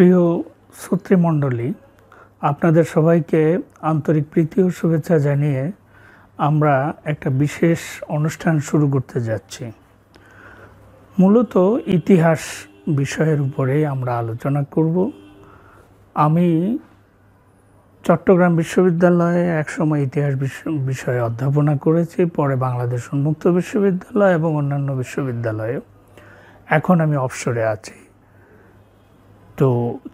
প্রিয় শ্রোতৃমণ্ডলী আপনাদের সবাইকে আন্তরিক প্রীতি ও শুভেচ্ছা জানিয়ে আমরা একটা বিশেষ অনুষ্ঠান শুরু করতে যাচ্ছি মূলত ইতিহাস বিষয়ের উপরে আমরা আলোচনা করব আমি চট্টগ্রাম বিশ্ববিদ্যালয়ে একসময় ইতিহাস বিষয়ে অধ্যাপনা করেছি পরে বাংলাদেশ উন্মুক্ত বিশ্ববিদ্যালয় এবং অন্যান্য বিশ্ববিদ্যালয়েও এখন আমি অবসরে আছি তো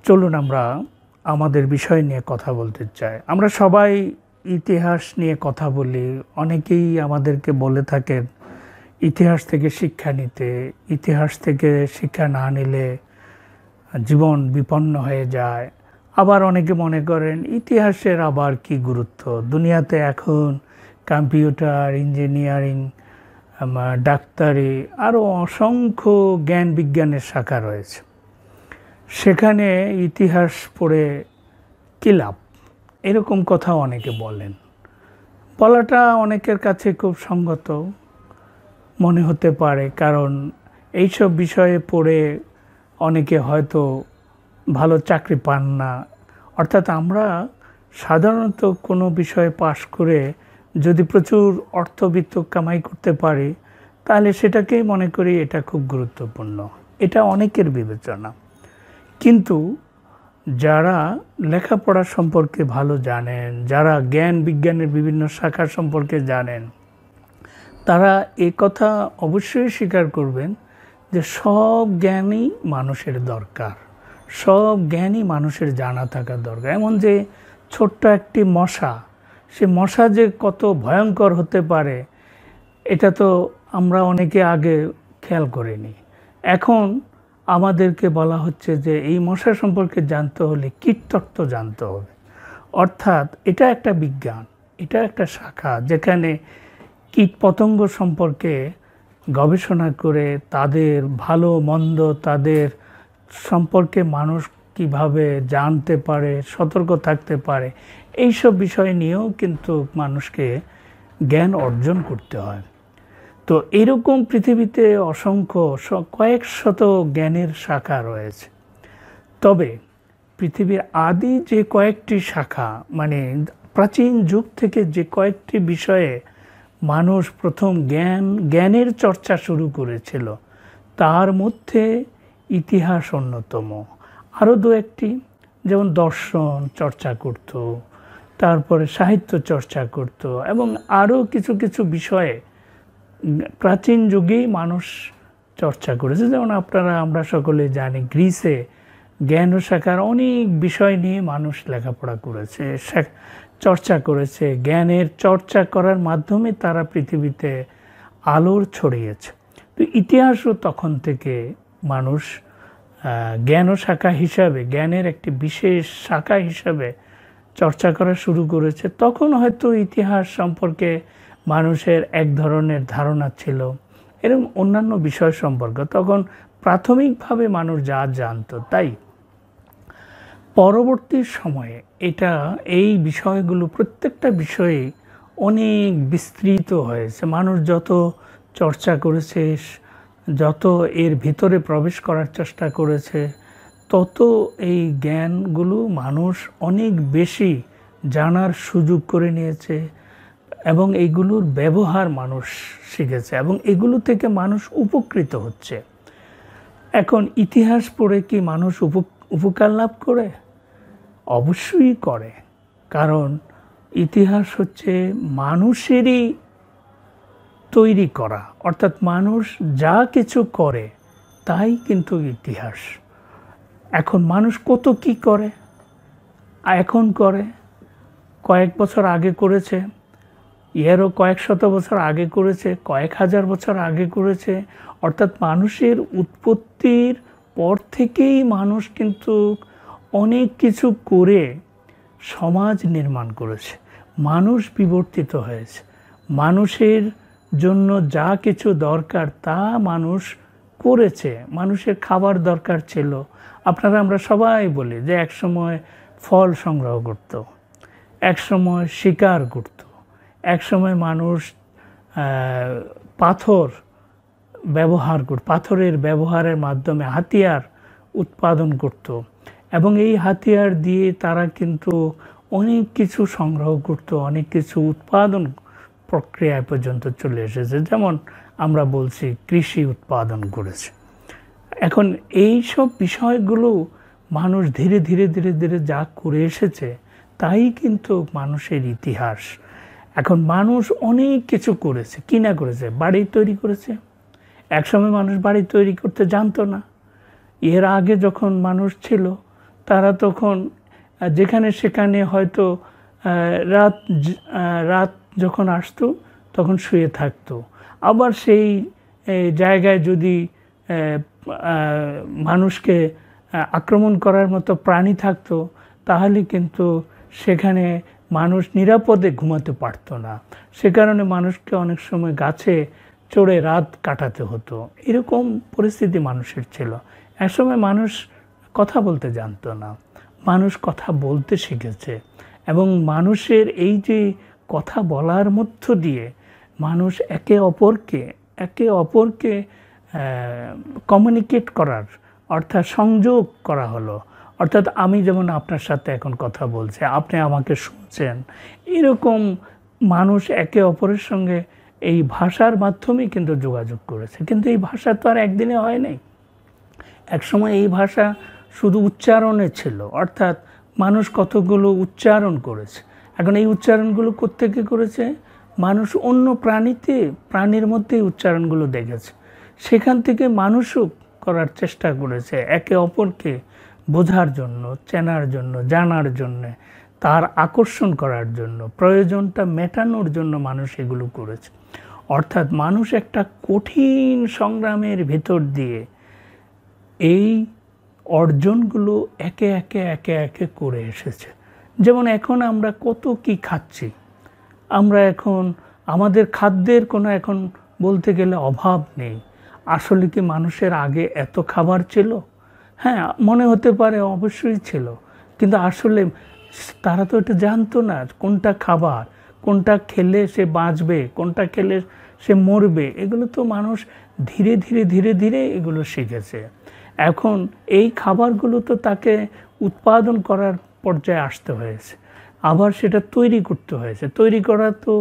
চলুন আমরা আমাদের বিষয় নিয়ে কথা বলতে চাই আমরা সবাই ইতিহাস নিয়ে কথা বলি অনেকেই আমাদেরকে বলে থাকেন ইতিহাস থেকে শিক্ষা নিতে ইতিহাস থেকে শিক্ষা না নিলে জীবন বিপন্ন হয়ে যায় আবার অনেকে মনে করেন ইতিহাসের আবার কি গুরুত্ব দুনিয়াতে এখন কম্পিউটার ইঞ্জিনিয়ারিং ডাক্তারি আরও অসংখ্য জ্ঞান বিজ্ঞানের শাখা রয়েছে সেখানে ইতিহাস পড়ে কি লাভ এরকম কথা অনেকে বলেন বলাটা অনেকের কাছে খুব সঙ্গত মনে হতে পারে কারণ এইসব বিষয়ে পড়ে অনেকে হয়তো ভালো চাকরি পান না অর্থাৎ আমরা সাধারণত কোনো বিষয়ে পাশ করে যদি প্রচুর অর্থবিত্ত কামাই করতে পারি তাহলে সেটাকেই মনে করি এটা খুব গুরুত্বপূর্ণ এটা অনেকের বিবেচনা কিন্তু যারা লেখাপড়া সম্পর্কে ভালো জানেন যারা জ্ঞান বিজ্ঞানের বিভিন্ন শাখা সম্পর্কে জানেন তারা এ কথা অবশ্যই স্বীকার করবেন যে সব জ্ঞানই মানুষের দরকার সব জ্ঞানই মানুষের জানা থাকা দরকার এমন যে ছোট্ট একটি মশা সে মশা যে কত ভয়ঙ্কর হতে পারে এটা তো আমরা অনেকে আগে খেয়াল করিনি এখন আমাদেরকে বলা হচ্ছে যে এই মশা সম্পর্কে জানতে হলে কীটতত্ত্ব জানতে হবে অর্থাৎ এটা একটা বিজ্ঞান এটা একটা শাখা যেখানে কীটপতঙ্গ সম্পর্কে গবেষণা করে তাদের ভালো মন্দ তাদের সম্পর্কে মানুষ কিভাবে জানতে পারে সতর্ক থাকতে পারে এইসব বিষয় নিয়েও কিন্তু মানুষকে জ্ঞান অর্জন করতে হয় তো এরকম পৃথিবীতে অসংখ্য কয়েক শত জ্ঞানের শাখা রয়েছে তবে পৃথিবীর আদি যে কয়েকটি শাখা মানে প্রাচীন যুগ থেকে যে কয়েকটি বিষয়ে মানুষ প্রথম জ্ঞান জ্ঞানের চর্চা শুরু করেছিল তার মধ্যে ইতিহাস অন্যতম আরও দু একটি যেমন দর্শন চর্চা করত তারপরে সাহিত্য চর্চা করত এবং আরও কিছু কিছু বিষয়ে প্রাচীন যুগেই মানুষ চর্চা করেছে যেমন আপনারা আমরা সকলে জানি গ্রিসে জ্ঞান শাখার অনেক বিষয় নিয়ে মানুষ লেখাপড়া করেছে চর্চা করেছে জ্ঞানের চর্চা করার মাধ্যমে তারা পৃথিবীতে আলোর ছড়িয়েছে তো ইতিহাসও তখন থেকে মানুষ জ্ঞান শাখা হিসাবে জ্ঞানের একটি বিশেষ শাখা হিসাবে চর্চা করা শুরু করেছে তখন হয়তো ইতিহাস সম্পর্কে মানুষের এক ধরনের ধারণা ছিল এরকম অন্যান্য বিষয় সম্পর্কে তখন প্রাথমিকভাবে মানুষ যা জানত তাই পরবর্তী সময়ে এটা এই বিষয়গুলো প্রত্যেকটা বিষয়ে অনেক বিস্তৃত হয়েছে মানুষ যত চর্চা করেছে যত এর ভিতরে প্রবেশ করার চেষ্টা করেছে তত এই জ্ঞানগুলো মানুষ অনেক বেশি জানার সুযোগ করে নিয়েছে এবং এইগুলোর ব্যবহার মানুষ শিখেছে এবং এগুলো থেকে মানুষ উপকৃত হচ্ছে এখন ইতিহাস পড়ে কি মানুষ উপকার লাভ করে অবশ্যই করে কারণ ইতিহাস হচ্ছে মানুষেরই তৈরি করা অর্থাৎ মানুষ যা কিছু করে তাই কিন্তু ইতিহাস এখন মানুষ কত কি করে এখন করে কয়েক বছর আগে করেছে ইহারও কয়েক শত বছর আগে করেছে কয়েক হাজার বছর আগে করেছে অর্থাৎ মানুষের উৎপত্তির পর থেকেই মানুষ কিন্তু অনেক কিছু করে সমাজ নির্মাণ করেছে মানুষ বিবর্তিত হয়েছে মানুষের জন্য যা কিছু দরকার তা মানুষ করেছে মানুষের খাবার দরকার ছিল আপনারা আমরা সবাই বলি যে একসময় ফল সংগ্রহ করত একসময় শিকার করত একসময় মানুষ পাথর ব্যবহার করত পাথরের ব্যবহারের মাধ্যমে হাতিয়ার উৎপাদন করত এবং এই হাতিয়ার দিয়ে তারা কিন্তু অনেক কিছু সংগ্রহ করত অনেক কিছু উৎপাদন প্রক্রিয়ায় পর্যন্ত চলে এসেছে যেমন আমরা বলছি কৃষি উৎপাদন করেছে এখন এই সব বিষয়গুলো মানুষ ধীরে ধীরে ধীরে ধীরে যা করে এসেছে তাই কিন্তু মানুষের ইতিহাস এখন মানুষ অনেক কিছু করেছে কিনা করেছে বাড়ি তৈরি করেছে একসময় মানুষ বাড়ি তৈরি করতে জানতো না এর আগে যখন মানুষ ছিল তারা তখন যেখানে সেখানে হয়তো রাত রাত যখন আসতো তখন শুয়ে থাকতো আবার সেই জায়গায় যদি মানুষকে আক্রমণ করার মতো প্রাণী থাকতো তাহলে কিন্তু সেখানে মানুষ নিরাপদে ঘুমাতে পারত না সে কারণে মানুষকে অনেক সময় গাছে চড়ে রাত কাটাতে হতো এরকম পরিস্থিতি মানুষের ছিল একসময় মানুষ কথা বলতে জানতো না মানুষ কথা বলতে শিখেছে এবং মানুষের এই যে কথা বলার মধ্য দিয়ে মানুষ একে অপরকে একে অপরকে কমিউনিকেট করার অর্থাৎ সংযোগ করা হলো অর্থাৎ আমি যেমন আপনার সাথে এখন কথা বলছি আপনি আমাকে শুনছেন এরকম মানুষ একে অপরের সঙ্গে এই ভাষার মাধ্যমে কিন্তু যোগাযোগ করেছে কিন্তু এই ভাষা তো আর একদিনে হয় নাই একসময় এই ভাষা শুধু উচ্চারণে ছিল অর্থাৎ মানুষ কতগুলো উচ্চারণ করেছে এখন এই উচ্চারণগুলো কোত্থেকে করেছে মানুষ অন্য প্রাণীতে প্রাণীর মধ্যে উচ্চারণগুলো দেখেছে সেখান থেকে মানুষও করার চেষ্টা করেছে একে অপরকে বোঝার জন্য চেনার জন্য জানার জন্য তার আকর্ষণ করার জন্য প্রয়োজনটা মেটানোর জন্য মানুষ এগুলো করেছে অর্থাৎ মানুষ একটা কঠিন সংগ্রামের ভেতর দিয়ে এই অর্জনগুলো একে একে একে একে করে এসেছে যেমন এখন আমরা কত কি খাচ্ছি আমরা এখন আমাদের খাদ্যের কোনো এখন বলতে গেলে অভাব নেই আসলে কি মানুষের আগে এত খাবার ছিল হ্যাঁ মনে হতে পারে অবশ্যই ছিল কিন্তু আসলে তারা তো এটা জানতো না কোনটা খাবার কোনটা খেলে সে বাঁচবে কোনটা খেলে সে মরবে এগুলো তো মানুষ ধীরে ধীরে ধীরে ধীরে এগুলো শিখেছে এখন এই খাবারগুলো তো তাকে উৎপাদন করার পর্যায়ে আসতে হয়েছে আবার সেটা তৈরি করতে হয়েছে তৈরি করা তো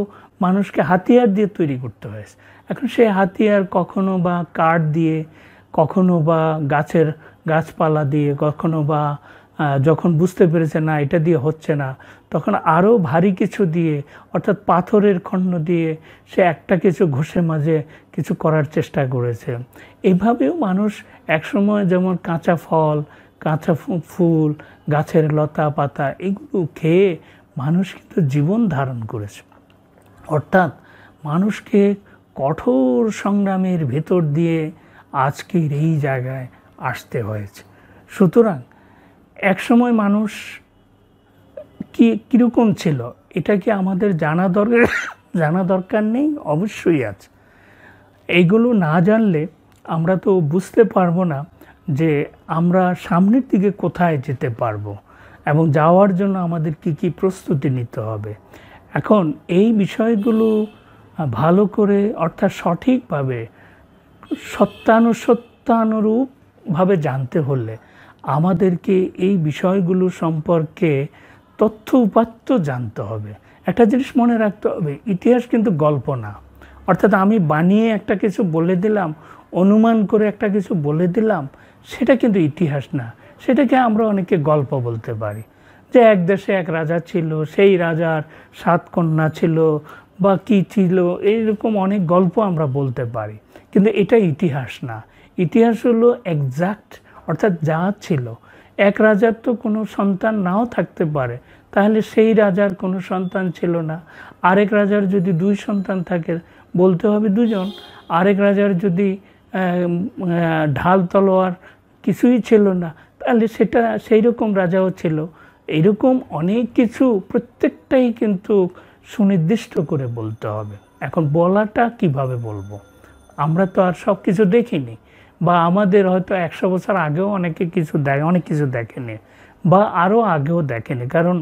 মানুষকে হাতিয়ার দিয়ে তৈরি করতে হয়েছে এখন সে হাতিয়ার কখনো বা কাঠ দিয়ে কখনো বা গাছের গাছপালা দিয়ে কখনো বা যখন বুঝতে পেরেছে না এটা দিয়ে হচ্ছে না তখন আরও ভারী কিছু দিয়ে অর্থাৎ পাথরের খণ্ড দিয়ে সে একটা কিছু ঘষে মাঝে কিছু করার চেষ্টা করেছে এভাবেও মানুষ একসময় যেমন কাঁচা ফল কাঁচা ফুল গাছের লতা পাতা এগুলো খেয়ে মানুষ কিন্তু জীবন ধারণ করেছে অর্থাৎ মানুষকে কঠোর সংগ্রামের ভেতর দিয়ে আজকের এই জায়গায় আসতে হয়েছে সুতরাং একসময় মানুষ কি কীরকম ছিল এটা কি আমাদের জানা দরকার জানা দরকার নেই অবশ্যই আছে এইগুলো না জানলে আমরা তো বুঝতে পারবো না যে আমরা সামনের দিকে কোথায় যেতে পারবো এবং যাওয়ার জন্য আমাদের কি কি প্রস্তুতি নিতে হবে এখন এই বিষয়গুলো ভালো করে অর্থাৎ সঠিকভাবে সত্যানুসত্যানুরূপ ভাবে জানতে হলে আমাদেরকে এই বিষয়গুলো সম্পর্কে তথ্য উপাত্ত জানতে হবে একটা জিনিস মনে রাখতে হবে ইতিহাস কিন্তু গল্প না অর্থাৎ আমি বানিয়ে একটা কিছু বলে দিলাম অনুমান করে একটা কিছু বলে দিলাম সেটা কিন্তু ইতিহাস না সেটাকে আমরা অনেকে গল্প বলতে পারি যে এক দেশে এক রাজা ছিল সেই রাজার সাত কন্যা ছিল বা কী ছিল এইরকম অনেক গল্প আমরা বলতে পারি কিন্তু এটা ইতিহাস না ইতিহাস হলো একজাক্ট অর্থাৎ যা ছিল এক রাজার তো কোনো সন্তান নাও থাকতে পারে তাহলে সেই রাজার কোনো সন্তান ছিল না আরেক রাজার যদি দুই সন্তান থাকে বলতে হবে দুজন আরেক রাজার যদি ঢাল তলোয়ার কিছুই ছিল না তাহলে সেটা সেই রকম রাজাও ছিল এরকম অনেক কিছু প্রত্যেকটাই কিন্তু সুনির্দিষ্ট করে বলতে হবে এখন বলাটা কিভাবে বলবো আমরা তো আর সব কিছু দেখিনি বা আমাদের হয়তো একশো বছর আগেও অনেকে কিছু দেখে অনেক কিছু দেখেনি বা আরও আগেও দেখেনি কারণ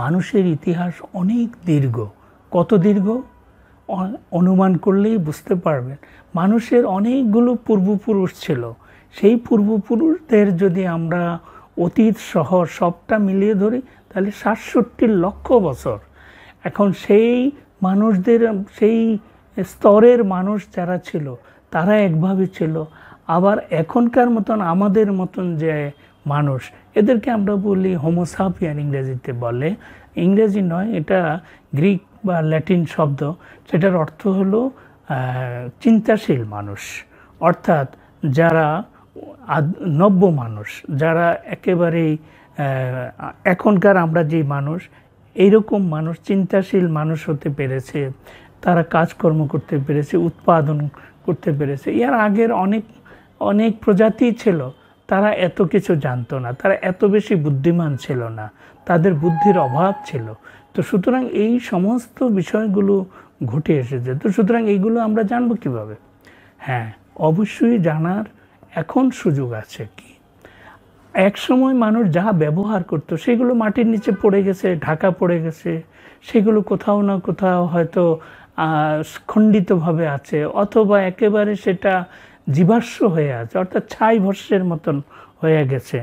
মানুষের ইতিহাস অনেক দীর্ঘ কত দীর্ঘ অনুমান করলেই বুঝতে পারবেন মানুষের অনেকগুলো পূর্বপুরুষ ছিল সেই পূর্বপুরুষদের যদি আমরা অতীত সহ সবটা মিলিয়ে ধরি তাহলে সাতষট্টি লক্ষ বছর এখন সেই মানুষদের সেই স্তরের মানুষ যারা ছিল তারা একভাবে ছিল আবার এখনকার মতন আমাদের মতন যে মানুষ এদেরকে আমরা বলি হোমোসাফিয়ান ইংরেজিতে বলে ইংরেজি নয় এটা গ্রিক বা ল্যাটিন শব্দ সেটার অর্থ হলো চিন্তাশীল মানুষ অর্থাৎ যারা নব্য মানুষ যারা একেবারেই এখনকার আমরা যে মানুষ এইরকম মানুষ চিন্তাশীল মানুষ হতে পেরেছে তারা কাজকর্ম করতে পেরেছে উৎপাদন করতে পেরেছে এর আগের অনেক অনেক প্রজাতি ছিল তারা এত কিছু জানতো না তারা এত বেশি বুদ্ধিমান ছিল না তাদের বুদ্ধির অভাব ছিল তো সুতরাং এই সমস্ত বিষয়গুলো ঘটে এসেছে তো সুতরাং এইগুলো আমরা জানবো কিভাবে হ্যাঁ অবশ্যই জানার এখন সুযোগ আছে কি এক সময় মানুষ যা ব্যবহার করতো সেগুলো মাটির নিচে পড়ে গেছে ঢাকা পড়ে গেছে সেগুলো কোথাও না কোথাও হয়তো খণ্ডিতভাবে আছে অথবা একেবারে সেটা জীবাশ্ম হয়ে আছে অর্থাৎ ছাই ভস্যের মতন হয়ে গেছে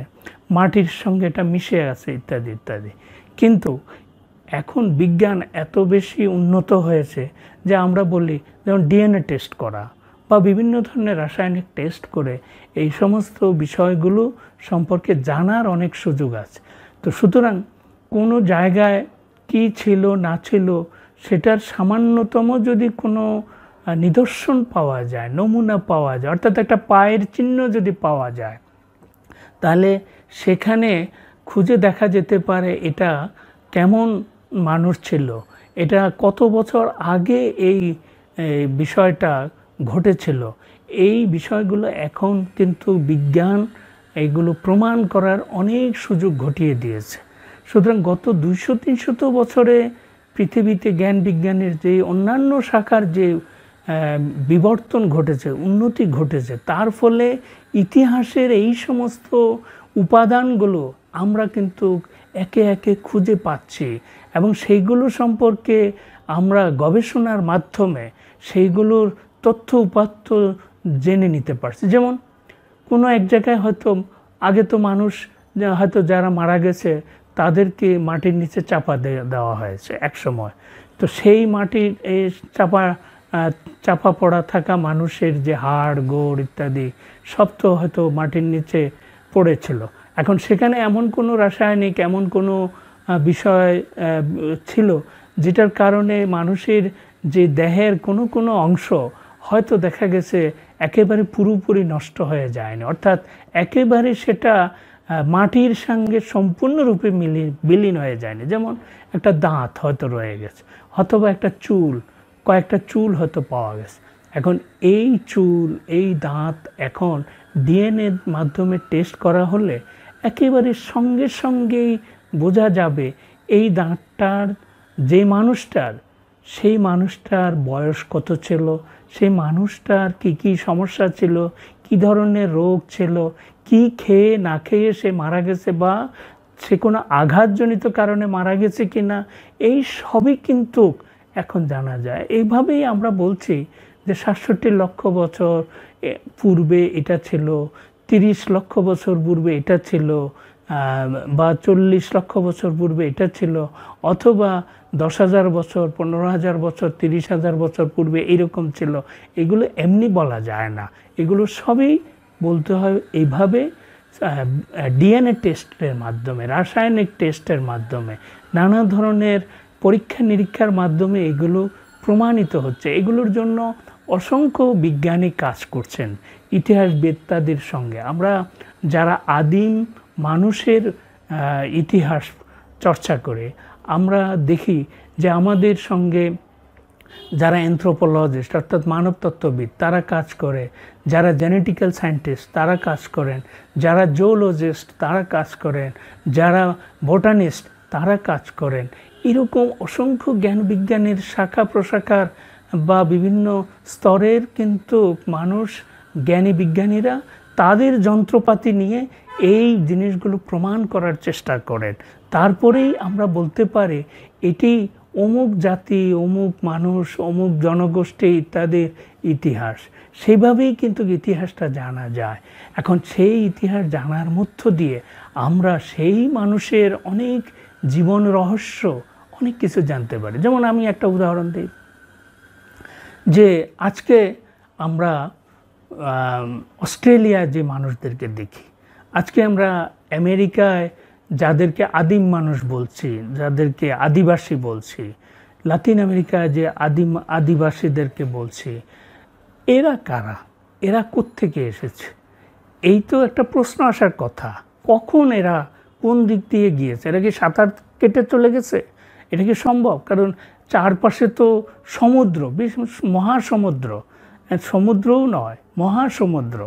মাটির সঙ্গে এটা মিশে আছে ইত্যাদি ইত্যাদি কিন্তু এখন বিজ্ঞান এত বেশি উন্নত হয়েছে যে আমরা বলি যেমন ডিএনএ টেস্ট করা বা বিভিন্ন ধরনের রাসায়নিক টেস্ট করে এই সমস্ত বিষয়গুলো সম্পর্কে জানার অনেক সুযোগ আছে তো সুতরাং কোনো জায়গায় কি ছিল না ছিল সেটার সামান্যতম যদি কোনো নিদর্শন পাওয়া যায় নমুনা পাওয়া যায় অর্থাৎ একটা পায়ের চিহ্ন যদি পাওয়া যায় তাহলে সেখানে খুঁজে দেখা যেতে পারে এটা কেমন মানুষ ছিল এটা কত বছর আগে এই বিষয়টা ঘটেছিল এই বিষয়গুলো এখন কিন্তু বিজ্ঞান এগুলো প্রমাণ করার অনেক সুযোগ ঘটিয়ে দিয়েছে সুতরাং গত দুইশো তিনশত বছরে পৃথিবীতে জ্ঞান বিজ্ঞানের যে অন্যান্য শাখার যে বিবর্তন ঘটেছে উন্নতি ঘটেছে তার ফলে ইতিহাসের এই সমস্ত উপাদানগুলো আমরা কিন্তু একে একে খুঁজে পাচ্ছি এবং সেইগুলো সম্পর্কে আমরা গবেষণার মাধ্যমে সেইগুলোর তথ্য উপাত্ত জেনে নিতে পারছি যেমন কোনো এক জায়গায় হয়তো আগে তো মানুষ হয়তো যারা মারা গেছে তাদেরকে মাটির নিচে চাপা দেওয়া হয়েছে একসময় তো সেই মাটির এই চাপা চাপা পড়া থাকা মানুষের যে হাড় গোড় ইত্যাদি সব তো হয়তো মাটির নিচে পড়েছিল এখন সেখানে এমন কোনো রাসায়নিক এমন কোনো বিষয় ছিল যেটার কারণে মানুষের যে দেহের কোনো কোনো অংশ হয়তো দেখা গেছে একেবারে পুরোপুরি নষ্ট হয়ে যায়নি অর্থাৎ একেবারে সেটা মাটির সঙ্গে সম্পূর্ণরূপে মিলি বিলীন হয়ে যায়নি যেমন একটা দাঁত হয়তো রয়ে গেছে অথবা একটা চুল কয়েকটা চুল হয়তো পাওয়া গেছে এখন এই চুল এই দাঁত এখন ডিএনএর মাধ্যমে টেস্ট করা হলে একেবারে সঙ্গে সঙ্গেই বোঝা যাবে এই দাঁতটার যে মানুষটার সেই মানুষটার বয়স কত ছিল সেই মানুষটার কি কি সমস্যা ছিল কি ধরনের রোগ ছিল কি খেয়ে না খেয়ে সে মারা গেছে বা সে কোনো আঘাতজনিত কারণে মারা গেছে কি না এই সবই কিন্তু এখন জানা যায় এইভাবেই আমরা বলছি যে সাতষট্টি লক্ষ বছর পূর্বে এটা ছিল তিরিশ লক্ষ বছর পূর্বে এটা ছিল বা চল্লিশ লক্ষ বছর পূর্বে এটা ছিল অথবা দশ হাজার বছর পনেরো হাজার বছর তিরিশ হাজার বছর পূর্বে এরকম ছিল এগুলো এমনি বলা যায় না এগুলো সবই বলতে হয় এইভাবে ডিএনএ টেস্টের মাধ্যমে রাসায়নিক টেস্টের মাধ্যমে নানা ধরনের পরীক্ষা নিরীক্ষার মাধ্যমে এগুলো প্রমাণিত হচ্ছে এগুলোর জন্য অসংখ্য বিজ্ঞানী কাজ করছেন বেত্তাদের সঙ্গে আমরা যারা আদিম মানুষের ইতিহাস চর্চা করে আমরা দেখি যে আমাদের সঙ্গে যারা অ্যান্থ্রোপোলজিস্ট অর্থাৎ মানবতত্ত্ববিদ তারা কাজ করে যারা জেনেটিক্যাল সায়েন্টিস্ট তারা কাজ করেন যারা জোলজিস্ট তারা কাজ করেন যারা বোটানিস্ট তারা কাজ করেন এরকম অসংখ্য জ্ঞান বিজ্ঞানের শাখা প্রশাখার বা বিভিন্ন স্তরের কিন্তু মানুষ জ্ঞানী বিজ্ঞানীরা তাদের যন্ত্রপাতি নিয়ে এই জিনিসগুলো প্রমাণ করার চেষ্টা করেন তারপরেই আমরা বলতে পারি এটি অমুক জাতি অমুক মানুষ অমুক জনগোষ্ঠী ইত্যাদির ইতিহাস সেভাবেই কিন্তু ইতিহাসটা জানা যায় এখন সেই ইতিহাস জানার মধ্য দিয়ে আমরা সেই মানুষের অনেক জীবন রহস্য অনেক কিছু জানতে পারি যেমন আমি একটা উদাহরণ দিই যে আজকে আমরা অস্ট্রেলিয়া যে মানুষদেরকে দেখি আজকে আমরা আমেরিকায় যাদেরকে আদিম মানুষ বলছি যাদেরকে আদিবাসী বলছি লাতিন আমেরিকায় যে আদিম আদিবাসীদেরকে বলছি এরা কারা এরা কোত্থেকে এসেছে এই তো একটা প্রশ্ন আসার কথা কখন এরা কোন দিক দিয়ে গিয়েছে এরা কি সাঁতার কেটে চলে গেছে এটা কি সম্ভব কারণ চারপাশে তো সমুদ্র মহাসমুদ্র সমুদ্রও নয় মহাসমুদ্র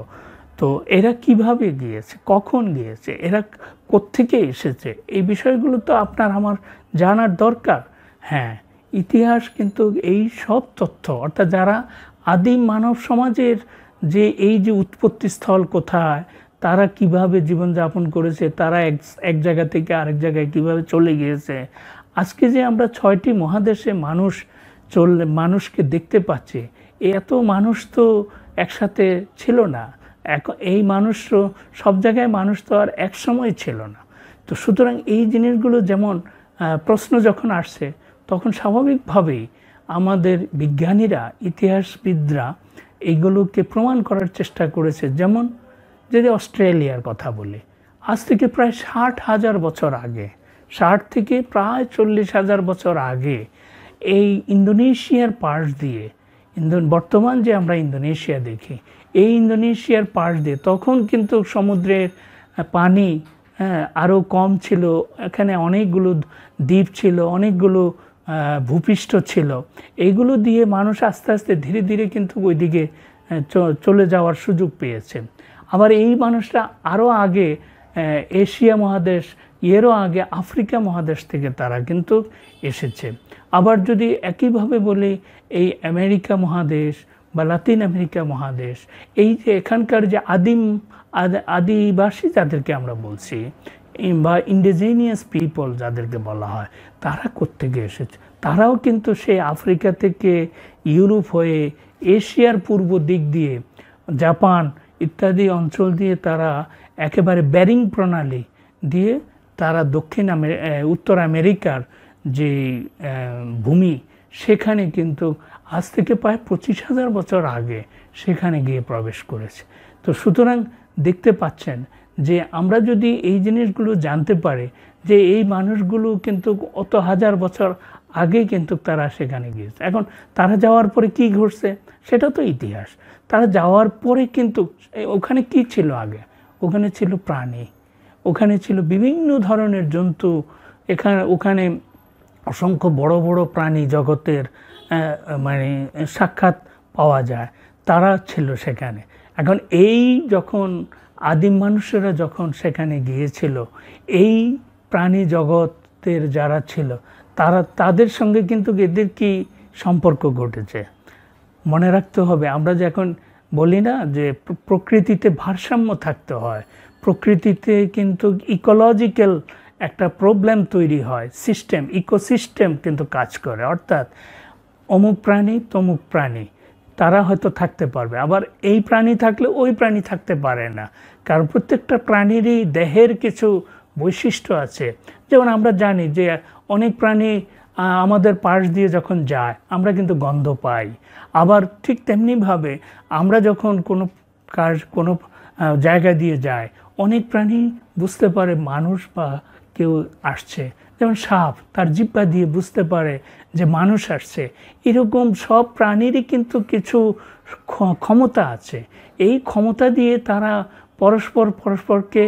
তো এরা কিভাবে গিয়েছে কখন গিয়েছে এরা কোত্থেকে এসেছে এই বিষয়গুলো তো আপনার আমার জানার দরকার হ্যাঁ ইতিহাস কিন্তু এই সব তথ্য অর্থাৎ যারা আদিম মানব সমাজের যে এই যে উৎপত্তি স্থল কোথায় তারা কিভাবে জীবনযাপন করেছে তারা এক এক জায়গা থেকে আরেক জায়গায় কিভাবে চলে গিয়েছে আজকে যে আমরা ছয়টি মহাদেশে মানুষ চললে মানুষকে দেখতে পাচ্ছি এত মানুষ তো একসাথে ছিল না এখন এই মানুষ সব জায়গায় মানুষ তো আর এক সময় ছিল না তো সুতরাং এই জিনিসগুলো যেমন প্রশ্ন যখন আসছে তখন স্বাভাবিকভাবেই আমাদের বিজ্ঞানীরা ইতিহাসবিদরা এইগুলোকে প্রমাণ করার চেষ্টা করেছে যেমন যদি অস্ট্রেলিয়ার কথা বলি আজ থেকে প্রায় ষাট হাজার বছর আগে ষাট থেকে প্রায় চল্লিশ হাজার বছর আগে এই ইন্দোনেশিয়ার পাশ দিয়ে বর্তমান যে আমরা ইন্দোনেশিয়া দেখি এই ইন্দোনেশিয়ার পাশ দিয়ে তখন কিন্তু সমুদ্রের পানি হ্যাঁ, আরও কম ছিল এখানে অনেকগুলো দ্বীপ ছিল অনেকগুলো ভূপৃষ্ঠ ছিল এগুলো দিয়ে মানুষ আস্তে আস্তে ধীরে ধীরে কিন্তু ওইদিকে চলে যাওয়ার সুযোগ পেয়েছে আবার এই মানুষরা আরও আগে এশিয়া মহাদেশ এরও আগে আফ্রিকা মহাদেশ থেকে তারা কিন্তু এসেছে আবার যদি একইভাবে বলি এই আমেরিকা মহাদেশ বা লাতিন আমেরিকা মহাদেশ এই যে এখানকার যে আদিম আদিবাসী যাদেরকে আমরা বলছি বা ইন্ডিজিনিয়াস পিপল যাদেরকে বলা হয় তারা কোত্থেকে এসেছে তারাও কিন্তু সেই আফ্রিকা থেকে ইউরোপ হয়ে এশিয়ার পূর্ব দিক দিয়ে জাপান ইত্যাদি অঞ্চল দিয়ে তারা একেবারে ব্যারিং প্রণালী দিয়ে তারা দক্ষিণ উত্তর আমেরিকার যে ভূমি সেখানে কিন্তু আজ থেকে প্রায় পঁচিশ হাজার বছর আগে সেখানে গিয়ে প্রবেশ করেছে তো সুতরাং দেখতে পাচ্ছেন যে আমরা যদি এই জিনিসগুলো জানতে পারি যে এই মানুষগুলো কিন্তু অত হাজার বছর আগে কিন্তু তারা সেখানে গিয়েছে এখন তারা যাওয়ার পরে কি ঘটছে সেটা তো ইতিহাস তারা যাওয়ার পরে কিন্তু ওখানে কি ছিল আগে ওখানে ছিল প্রাণী ওখানে ছিল বিভিন্ন ধরনের জন্তু এখানে ওখানে অসংখ্য বড় বড় প্রাণী জগতের মানে সাক্ষাৎ পাওয়া যায় তারা ছিল সেখানে এখন এই যখন আদিম মানুষেরা যখন সেখানে গিয়েছিল এই প্রাণী জগতের যারা ছিল তারা তাদের সঙ্গে কিন্তু এদের কি সম্পর্ক ঘটেছে মনে রাখতে হবে আমরা যে এখন বলি না যে প্রকৃতিতে ভারসাম্য থাকতে হয় প্রকৃতিতে কিন্তু ইকোলজিক্যাল একটা প্রবলেম তৈরি হয় সিস্টেম ইকোসিস্টেম কিন্তু কাজ করে অর্থাৎ অমুক প্রাণী তমুক প্রাণী তারা হয়তো থাকতে পারবে আবার এই প্রাণী থাকলে ওই প্রাণী থাকতে পারে না কারণ প্রত্যেকটা প্রাণীরই দেহের কিছু বৈশিষ্ট্য আছে যেমন আমরা জানি যে অনেক প্রাণী আমাদের পাশ দিয়ে যখন যায় আমরা কিন্তু গন্ধ পাই আবার ঠিক তেমনিভাবে আমরা যখন কোনো কাজ কোনো জায়গা দিয়ে যায় অনেক প্রাণী বুঝতে পারে মানুষ বা কেউ আসছে যেমন সাপ তার জিব্বা দিয়ে বুঝতে পারে যে মানুষ আসছে এরকম সব প্রাণীরই কিন্তু কিছু ক্ষমতা আছে এই ক্ষমতা দিয়ে তারা পরস্পর পরস্পরকে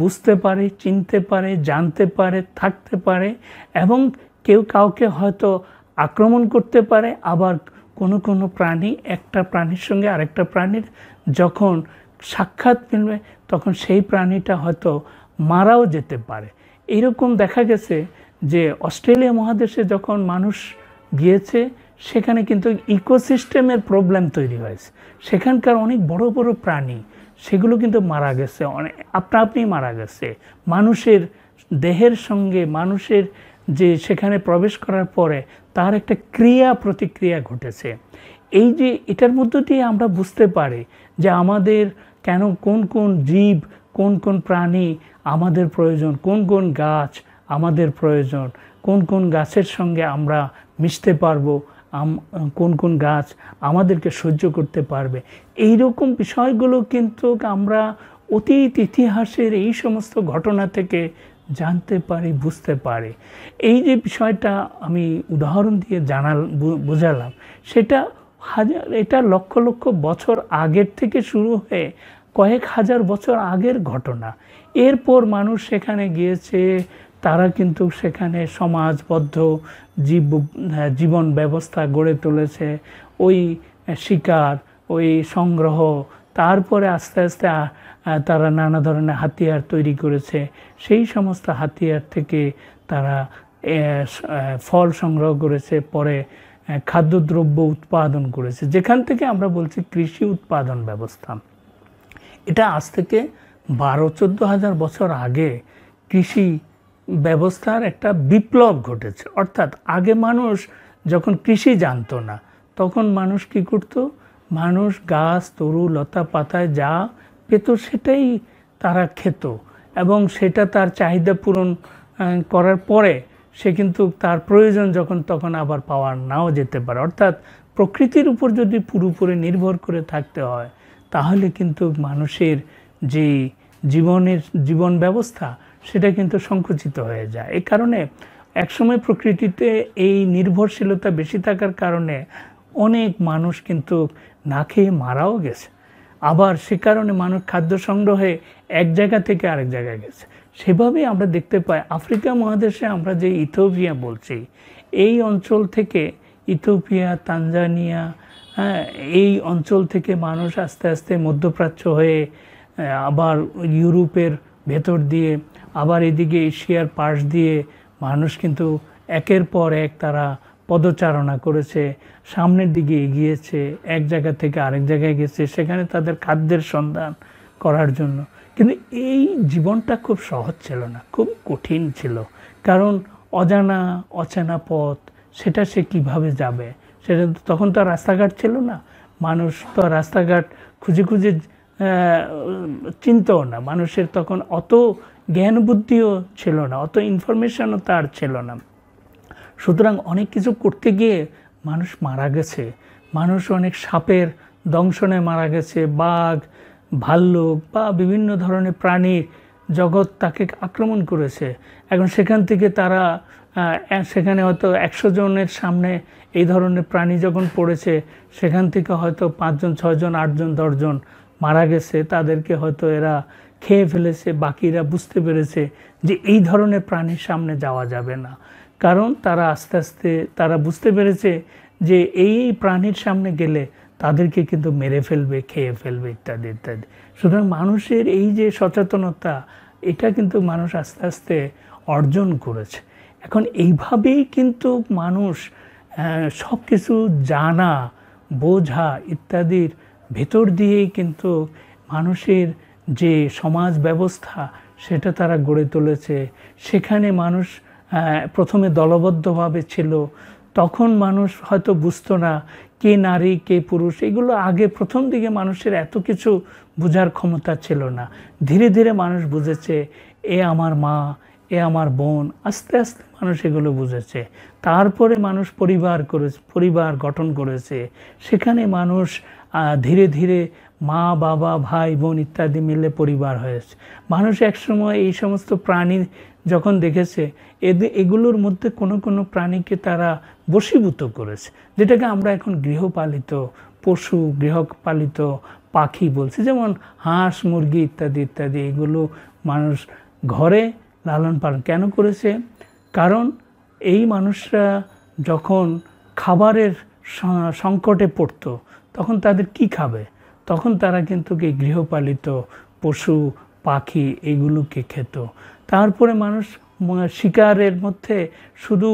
বুঝতে পারে চিনতে পারে জানতে পারে থাকতে পারে এবং কেউ কাউকে হয়তো আক্রমণ করতে পারে আবার কোনো কোনো প্রাণী একটা প্রাণীর সঙ্গে আরেকটা প্রাণীর যখন সাক্ষাৎ মিলবে তখন সেই প্রাণীটা হয়তো মারাও যেতে পারে এরকম দেখা গেছে যে অস্ট্রেলিয়া মহাদেশে যখন মানুষ গিয়েছে সেখানে কিন্তু ইকোসিস্টেমের প্রবলেম তৈরি হয়েছে সেখানকার অনেক বড় বড় প্রাণী সেগুলো কিন্তু মারা গেছে অনেক আপনা আপনি মারা গেছে মানুষের দেহের সঙ্গে মানুষের যে সেখানে প্রবেশ করার পরে তার একটা ক্রিয়া প্রতিক্রিয়া ঘটেছে এই যে এটার মধ্য দিয়ে আমরা বুঝতে পারি যে আমাদের কেন কোন কোন জীব কোন কোন প্রাণী আমাদের প্রয়োজন কোন কোন গাছ আমাদের প্রয়োজন কোন কোন গাছের সঙ্গে আমরা মিশতে পারবো কোন কোন গাছ আমাদেরকে সহ্য করতে পারবে এই রকম বিষয়গুলো কিন্তু আমরা অতীত ইতিহাসের এই সমস্ত ঘটনা থেকে জানতে পারি বুঝতে পারি এই যে বিষয়টা আমি উদাহরণ দিয়ে জানাল বোঝালাম সেটা হাজার এটা লক্ষ লক্ষ বছর আগের থেকে শুরু হয়ে কয়েক হাজার বছর আগের ঘটনা এরপর মানুষ সেখানে গিয়েছে তারা কিন্তু সেখানে সমাজবদ্ধ জীব জীবন ব্যবস্থা গড়ে তুলেছে ওই শিকার ওই সংগ্রহ তারপরে আস্তে আস্তে তারা নানা ধরনের হাতিয়ার তৈরি করেছে সেই সমস্ত হাতিয়ার থেকে তারা ফল সংগ্রহ করেছে পরে খাদ্যদ্রব্য উৎপাদন করেছে যেখান থেকে আমরা বলছি কৃষি উৎপাদন ব্যবস্থা এটা আজ থেকে বারো চোদ্দো হাজার বছর আগে কৃষি ব্যবস্থার একটা বিপ্লব ঘটেছে অর্থাৎ আগে মানুষ যখন কৃষি জানতো না তখন মানুষ কি করত মানুষ গাছ তরু লতা পাতায় যা পেত সেটাই তারা খেত এবং সেটা তার চাহিদা পূরণ করার পরে সে কিন্তু তার প্রয়োজন যখন তখন আবার পাওয়া নাও যেতে পারে অর্থাৎ প্রকৃতির উপর যদি পুরোপুরি নির্ভর করে থাকতে হয় তাহলে কিন্তু মানুষের যে জীবনের জীবন ব্যবস্থা সেটা কিন্তু সংকুচিত হয়ে যায় এই কারণে একসময় প্রকৃতিতে এই নির্ভরশীলতা বেশি থাকার কারণে অনেক মানুষ কিন্তু না খেয়ে মারাও গেছে আবার সে কারণে মানুষ খাদ্য সংগ্রহে এক জায়গা থেকে আরেক জায়গায় গেছে সেভাবেই আমরা দেখতে পাই আফ্রিকা মহাদেশে আমরা যে ইথিওপিয়া বলছি এই অঞ্চল থেকে ইথিওপিয়া তানজানিয়া হ্যাঁ এই অঞ্চল থেকে মানুষ আস্তে আস্তে মধ্যপ্রাচ্য হয়ে আবার ইউরোপের ভেতর দিয়ে আবার এদিকে এশিয়ার পাশ দিয়ে মানুষ কিন্তু একের পর এক তারা পদচারণা করেছে সামনের দিকে এগিয়েছে এক জায়গা থেকে আরেক জায়গায় গেছে সেখানে তাদের খাদ্যের সন্ধান করার জন্য কিন্তু এই জীবনটা খুব সহজ ছিল না খুব কঠিন ছিল কারণ অজানা অচেনা পথ সেটা সে কিভাবে যাবে সেটা তখন তো রাস্তাঘাট ছিল না মানুষ তো রাস্তাঘাট খুঁজে খুঁজে চিন্তাও না মানুষের তখন অত জ্ঞান বুদ্ধিও ছিল না অত ইনফরমেশনও তার ছিল না সুতরাং অনেক কিছু করতে গিয়ে মানুষ মারা গেছে মানুষ অনেক সাপের দংশনে মারা গেছে বাঘ ভাল্লুক বা বিভিন্ন ধরনের প্রাণীর জগৎ তাকে আক্রমণ করেছে এখন সেখান থেকে তারা সেখানে হয়তো একশো জনের সামনে এই ধরনের প্রাণী যখন পড়েছে সেখান থেকে হয়তো পাঁচজন ছয়জন আটজন দশজন মারা গেছে তাদেরকে হয়তো এরা খেয়ে ফেলেছে বাকিরা বুঝতে পেরেছে যে এই ধরনের প্রাণীর সামনে যাওয়া যাবে না কারণ তারা আস্তে আস্তে তারা বুঝতে পেরেছে যে এই প্রাণীর সামনে গেলে তাদেরকে কিন্তু মেরে ফেলবে খেয়ে ফেলবে ইত্যাদি ইত্যাদি সুতরাং মানুষের এই যে সচেতনতা এটা কিন্তু মানুষ আস্তে আস্তে অর্জন করেছে এখন এইভাবেই কিন্তু মানুষ সব কিছু জানা বোঝা ইত্যাদির ভেতর দিয়েই কিন্তু মানুষের যে সমাজ ব্যবস্থা সেটা তারা গড়ে তুলেছে সেখানে মানুষ প্রথমে দলবদ্ধভাবে ছিল তখন মানুষ হয়তো বুঝতো না কে নারী কে পুরুষ এগুলো আগে প্রথম দিকে মানুষের এত কিছু বোঝার ক্ষমতা ছিল না ধীরে ধীরে মানুষ বুঝেছে এ আমার মা এ আমার বোন আস্তে আস্তে মানুষ এগুলো বুঝেছে তারপরে মানুষ পরিবার করে পরিবার গঠন করেছে সেখানে মানুষ ধীরে ধীরে মা বাবা ভাই বোন ইত্যাদি মিলে পরিবার হয়েছে মানুষ একসময় এই সমস্ত প্রাণী যখন দেখেছে এদের এগুলোর মধ্যে কোনো কোনো প্রাণীকে তারা বশীভূত করেছে যেটাকে আমরা এখন গৃহপালিত পশু গৃহপালিত পাখি বলছি যেমন হাঁস মুরগি ইত্যাদি ইত্যাদি এগুলো মানুষ ঘরে লালন পালন কেন করেছে কারণ এই মানুষরা যখন খাবারের সংকটে পড়ত তখন তাদের কি খাবে তখন তারা কিন্তু কি গৃহপালিত পশু পাখি এগুলোকে খেত তারপরে মানুষ শিকারের মধ্যে শুধু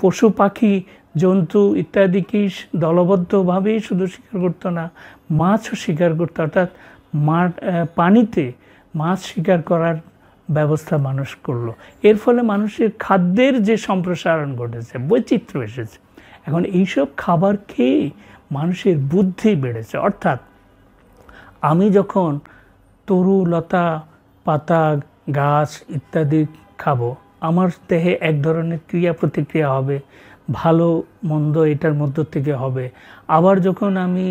পশু পাখি জন্তু ইত্যাদিকেই দলবদ্ধভাবেই শুধু শিকার করতো না মাছও শিকার করতো অর্থাৎ মাঠ পানিতে মাছ শিকার করার ব্যবস্থা মানুষ করলো এর ফলে মানুষের খাদ্যের যে সম্প্রসারণ ঘটেছে বৈচিত্র্য এসেছে এখন এইসব খাবার খেয়ে মানুষের বুদ্ধি বেড়েছে অর্থাৎ আমি যখন তরু লতা পাতা গাছ ইত্যাদি খাব আমার দেহে এক ধরনের ক্রিয়া প্রতিক্রিয়া হবে ভালো মন্দ এটার মধ্য থেকে হবে আবার যখন আমি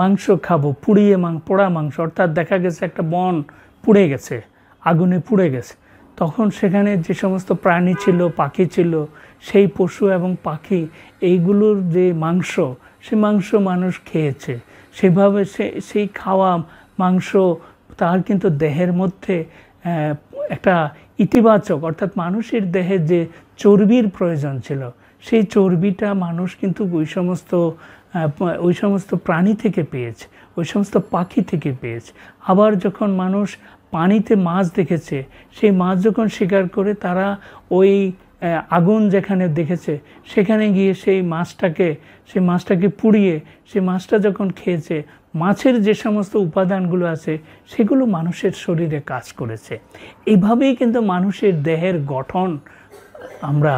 মাংস খাবো পুড়িয়ে মাং পোড়া মাংস অর্থাৎ দেখা গেছে একটা বন পুড়ে গেছে আগুনে পুড়ে গেছে তখন সেখানে যে সমস্ত প্রাণী ছিল পাখি ছিল সেই পশু এবং পাখি এইগুলোর যে মাংস সে মাংস মানুষ খেয়েছে সেভাবে সে সেই খাওয়া মাংস তার কিন্তু দেহের মধ্যে একটা ইতিবাচক অর্থাৎ মানুষের দেহে যে চর্বির প্রয়োজন ছিল সেই চর্বিটা মানুষ কিন্তু ওই সমস্ত ওই সমস্ত প্রাণী থেকে পেয়েছে ওই সমস্ত পাখি থেকে পেয়েছে আবার যখন মানুষ পানিতে মাছ দেখেছে সেই মাছ যখন শিকার করে তারা ওই আগুন যেখানে দেখেছে সেখানে গিয়ে সেই মাছটাকে সেই মাছটাকে পুড়িয়ে সেই মাছটা যখন খেয়েছে মাছের যে সমস্ত উপাদানগুলো আছে সেগুলো মানুষের শরীরে কাজ করেছে এভাবেই কিন্তু মানুষের দেহের গঠন আমরা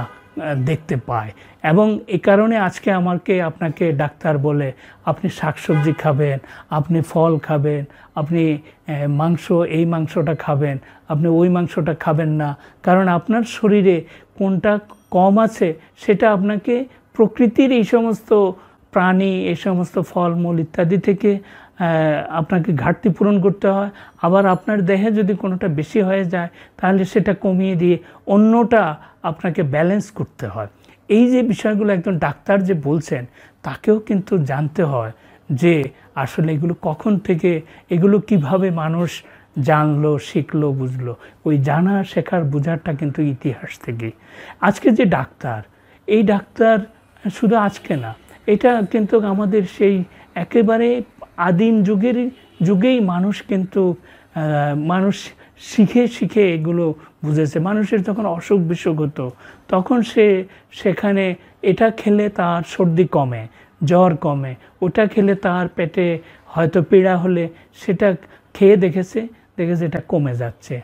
দেখতে পায় এবং এ কারণে আজকে আমাকে আপনাকে ডাক্তার বলে আপনি শাকসবজি খাবেন আপনি ফল খাবেন আপনি মাংস এই মাংসটা খাবেন আপনি ওই মাংসটা খাবেন না কারণ আপনার শরীরে কোনটা কম আছে সেটা আপনাকে প্রকৃতির এই সমস্ত প্রাণী এই সমস্ত ফলমূল ইত্যাদি থেকে আপনাকে ঘাটতি পূরণ করতে হয় আবার আপনার দেহে যদি কোনোটা বেশি হয়ে যায় তাহলে সেটা কমিয়ে দিয়ে অন্যটা আপনাকে ব্যালেন্স করতে হয় এই যে বিষয়গুলো একজন ডাক্তার যে বলছেন তাকেও কিন্তু জানতে হয় যে আসলে এগুলো কখন থেকে এগুলো কিভাবে মানুষ জানলো শিখলো বুঝলো ওই জানা শেখার বোঝারটা কিন্তু ইতিহাস থেকে আজকে যে ডাক্তার এই ডাক্তার শুধু আজকে না এটা কিন্তু আমাদের সেই একেবারে আদিম যুগের যুগেই মানুষ কিন্তু মানুষ শিখে শিখে এগুলো বুঝেছে মানুষের যখন অসুখ বিসুখ হতো তখন সে সেখানে এটা খেলে তার সর্দি কমে জ্বর কমে ওটা খেলে তার পেটে হয়তো পীড়া হলে সেটা খেয়ে দেখেছে দেখেছে এটা কমে যাচ্ছে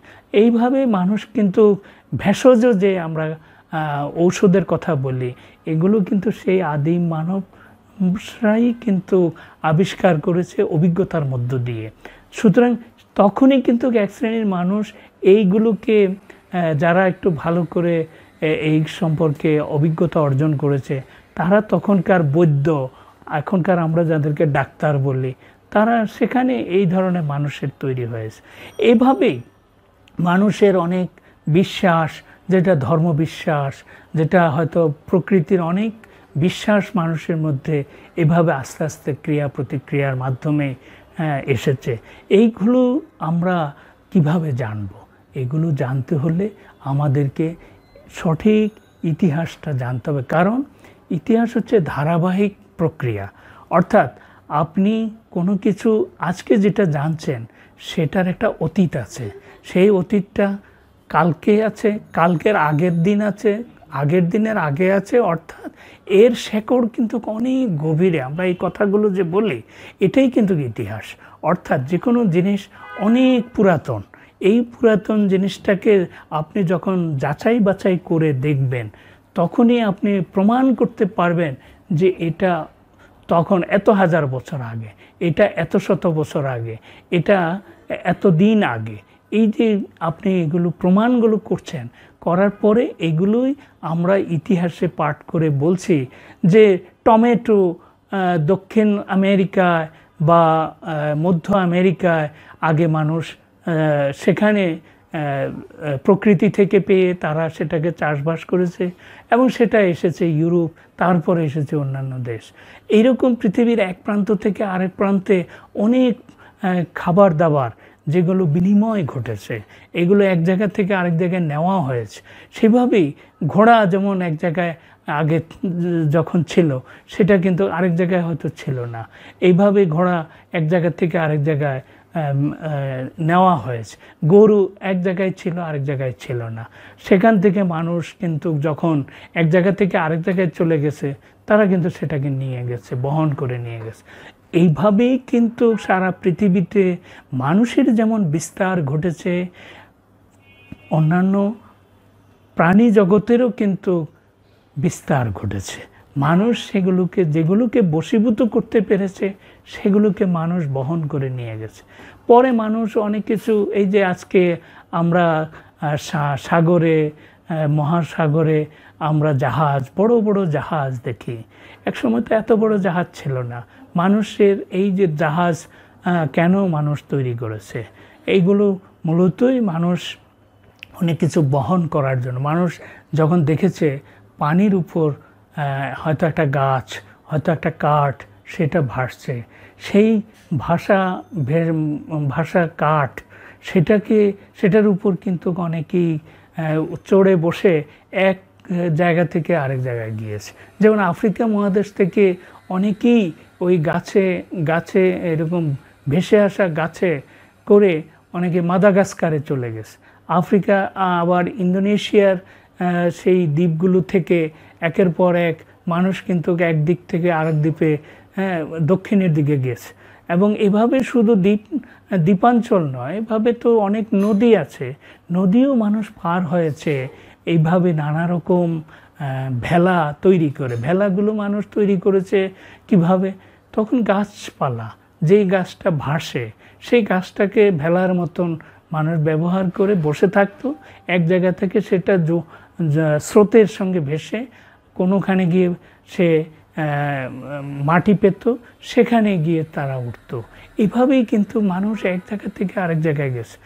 এইভাবে মানুষ কিন্তু ভেষজ যে আমরা ঔষধের কথা বলি এগুলো কিন্তু সেই আদিম মানব মুসরাই কিন্তু আবিষ্কার করেছে অভিজ্ঞতার মধ্য দিয়ে সুতরাং তখনই কিন্তু এক শ্রেণীর মানুষ এইগুলোকে যারা একটু ভালো করে এই সম্পর্কে অভিজ্ঞতা অর্জন করেছে তারা তখনকার বৈদ্য এখনকার আমরা যাদেরকে ডাক্তার বলি তারা সেখানে এই ধরনের মানুষের তৈরি হয়েছে এভাবেই মানুষের অনেক বিশ্বাস যেটা ধর্মবিশ্বাস যেটা হয়তো প্রকৃতির অনেক বিশ্বাস মানুষের মধ্যে এভাবে আস্তে আস্তে ক্রিয়া প্রতিক্রিয়ার মাধ্যমে এসেছে এইগুলো আমরা কিভাবে জানব এগুলো জানতে হলে আমাদেরকে সঠিক ইতিহাসটা জানতে হবে কারণ ইতিহাস হচ্ছে ধারাবাহিক প্রক্রিয়া অর্থাৎ আপনি কোনো কিছু আজকে যেটা জানছেন সেটার একটা অতীত আছে সেই অতীতটা কালকে আছে কালকের আগের দিন আছে আগের দিনের আগে আছে অর্থাৎ এর শেকড় কিন্তু অনেক গভীরে আমরা এই কথাগুলো যে বলি এটাই কিন্তু ইতিহাস অর্থাৎ যে কোনো জিনিস অনেক পুরাতন এই পুরাতন জিনিসটাকে আপনি যখন যাচাই বাছাই করে দেখবেন তখনই আপনি প্রমাণ করতে পারবেন যে এটা তখন এত হাজার বছর আগে এটা এত শত বছর আগে এটা এত দিন আগে এই যে আপনি এগুলো প্রমাণগুলো করছেন করার পরে এগুলোই আমরা ইতিহাসে পাঠ করে বলছি যে টমেটো দক্ষিণ আমেরিকায় বা মধ্য আমেরিকায় আগে মানুষ সেখানে প্রকৃতি থেকে পেয়ে তারা সেটাকে চাষবাস করেছে এবং সেটা এসেছে ইউরোপ তারপরে এসেছে অন্যান্য দেশ এইরকম পৃথিবীর এক প্রান্ত থেকে আরেক প্রান্তে অনেক খাবার দাবার যেগুলো বিনিময় ঘটেছে এগুলো এক জায়গা থেকে আরেক জায়গায় নেওয়া হয়েছে সেভাবেই ঘোড়া যেমন এক জায়গায় আগে যখন ছিল সেটা কিন্তু আরেক জায়গায় হয়তো ছিল না এইভাবে ঘোড়া এক জায়গা থেকে আরেক জায়গায় নেওয়া হয়েছে গরু এক জায়গায় ছিল আরেক জায়গায় ছিল না সেখান থেকে মানুষ কিন্তু যখন এক জায়গা থেকে আরেক জায়গায় চলে গেছে তারা কিন্তু সেটাকে নিয়ে গেছে বহন করে নিয়ে গেছে এইভাবেই কিন্তু সারা পৃথিবীতে মানুষের যেমন বিস্তার ঘটেছে অন্যান্য প্রাণী জগতেরও কিন্তু বিস্তার ঘটেছে মানুষ সেগুলোকে যেগুলোকে বশীভূত করতে পেরেছে সেগুলোকে মানুষ বহন করে নিয়ে গেছে পরে মানুষ অনেক কিছু এই যে আজকে আমরা সাগরে মহাসাগরে আমরা জাহাজ বড় বড় জাহাজ দেখি একসময় তো এত বড় জাহাজ ছিল না মানুষের এই যে জাহাজ কেন মানুষ তৈরি করেছে এইগুলো মূলতই মানুষ অনেক কিছু বহন করার জন্য মানুষ যখন দেখেছে পানির উপর হয়তো একটা গাছ হয়তো একটা কাঠ সেটা ভাসছে সেই ভাষা ভাষা কাঠ সেটাকে সেটার উপর কিন্তু অনেকেই চড়ে বসে এক জায়গা থেকে আরেক জায়গায় গিয়েছে যেমন আফ্রিকা মহাদেশ থেকে অনেকেই ওই গাছে গাছে এরকম ভেসে আসা গাছে করে অনেকে মাদাগাস্কারে চলে গেছে আফ্রিকা আবার ইন্দোনেশিয়ার সেই দ্বীপগুলো থেকে একের পর এক মানুষ কিন্তু এক দিক থেকে আরেক দ্বীপে হ্যাঁ দক্ষিণের দিকে গেছে এবং এভাবে শুধু দ্বীপ দ্বীপাঞ্চল নয় এভাবে তো অনেক নদী আছে নদীও মানুষ পার হয়েছে এইভাবে নানা রকম ভেলা তৈরি করে ভেলাগুলো মানুষ তৈরি করেছে কিভাবে তখন গাছপালা যেই গাছটা ভাসে সেই গাছটাকে ভেলার মতন মানুষ ব্যবহার করে বসে থাকতো এক জায়গা থেকে সেটা স্রোতের সঙ্গে ভেসে কোনোখানে গিয়ে সে মাটি পেত সেখানে গিয়ে তারা উঠত এভাবেই কিন্তু মানুষ এক জায়গা থেকে আরেক জায়গায় গেছে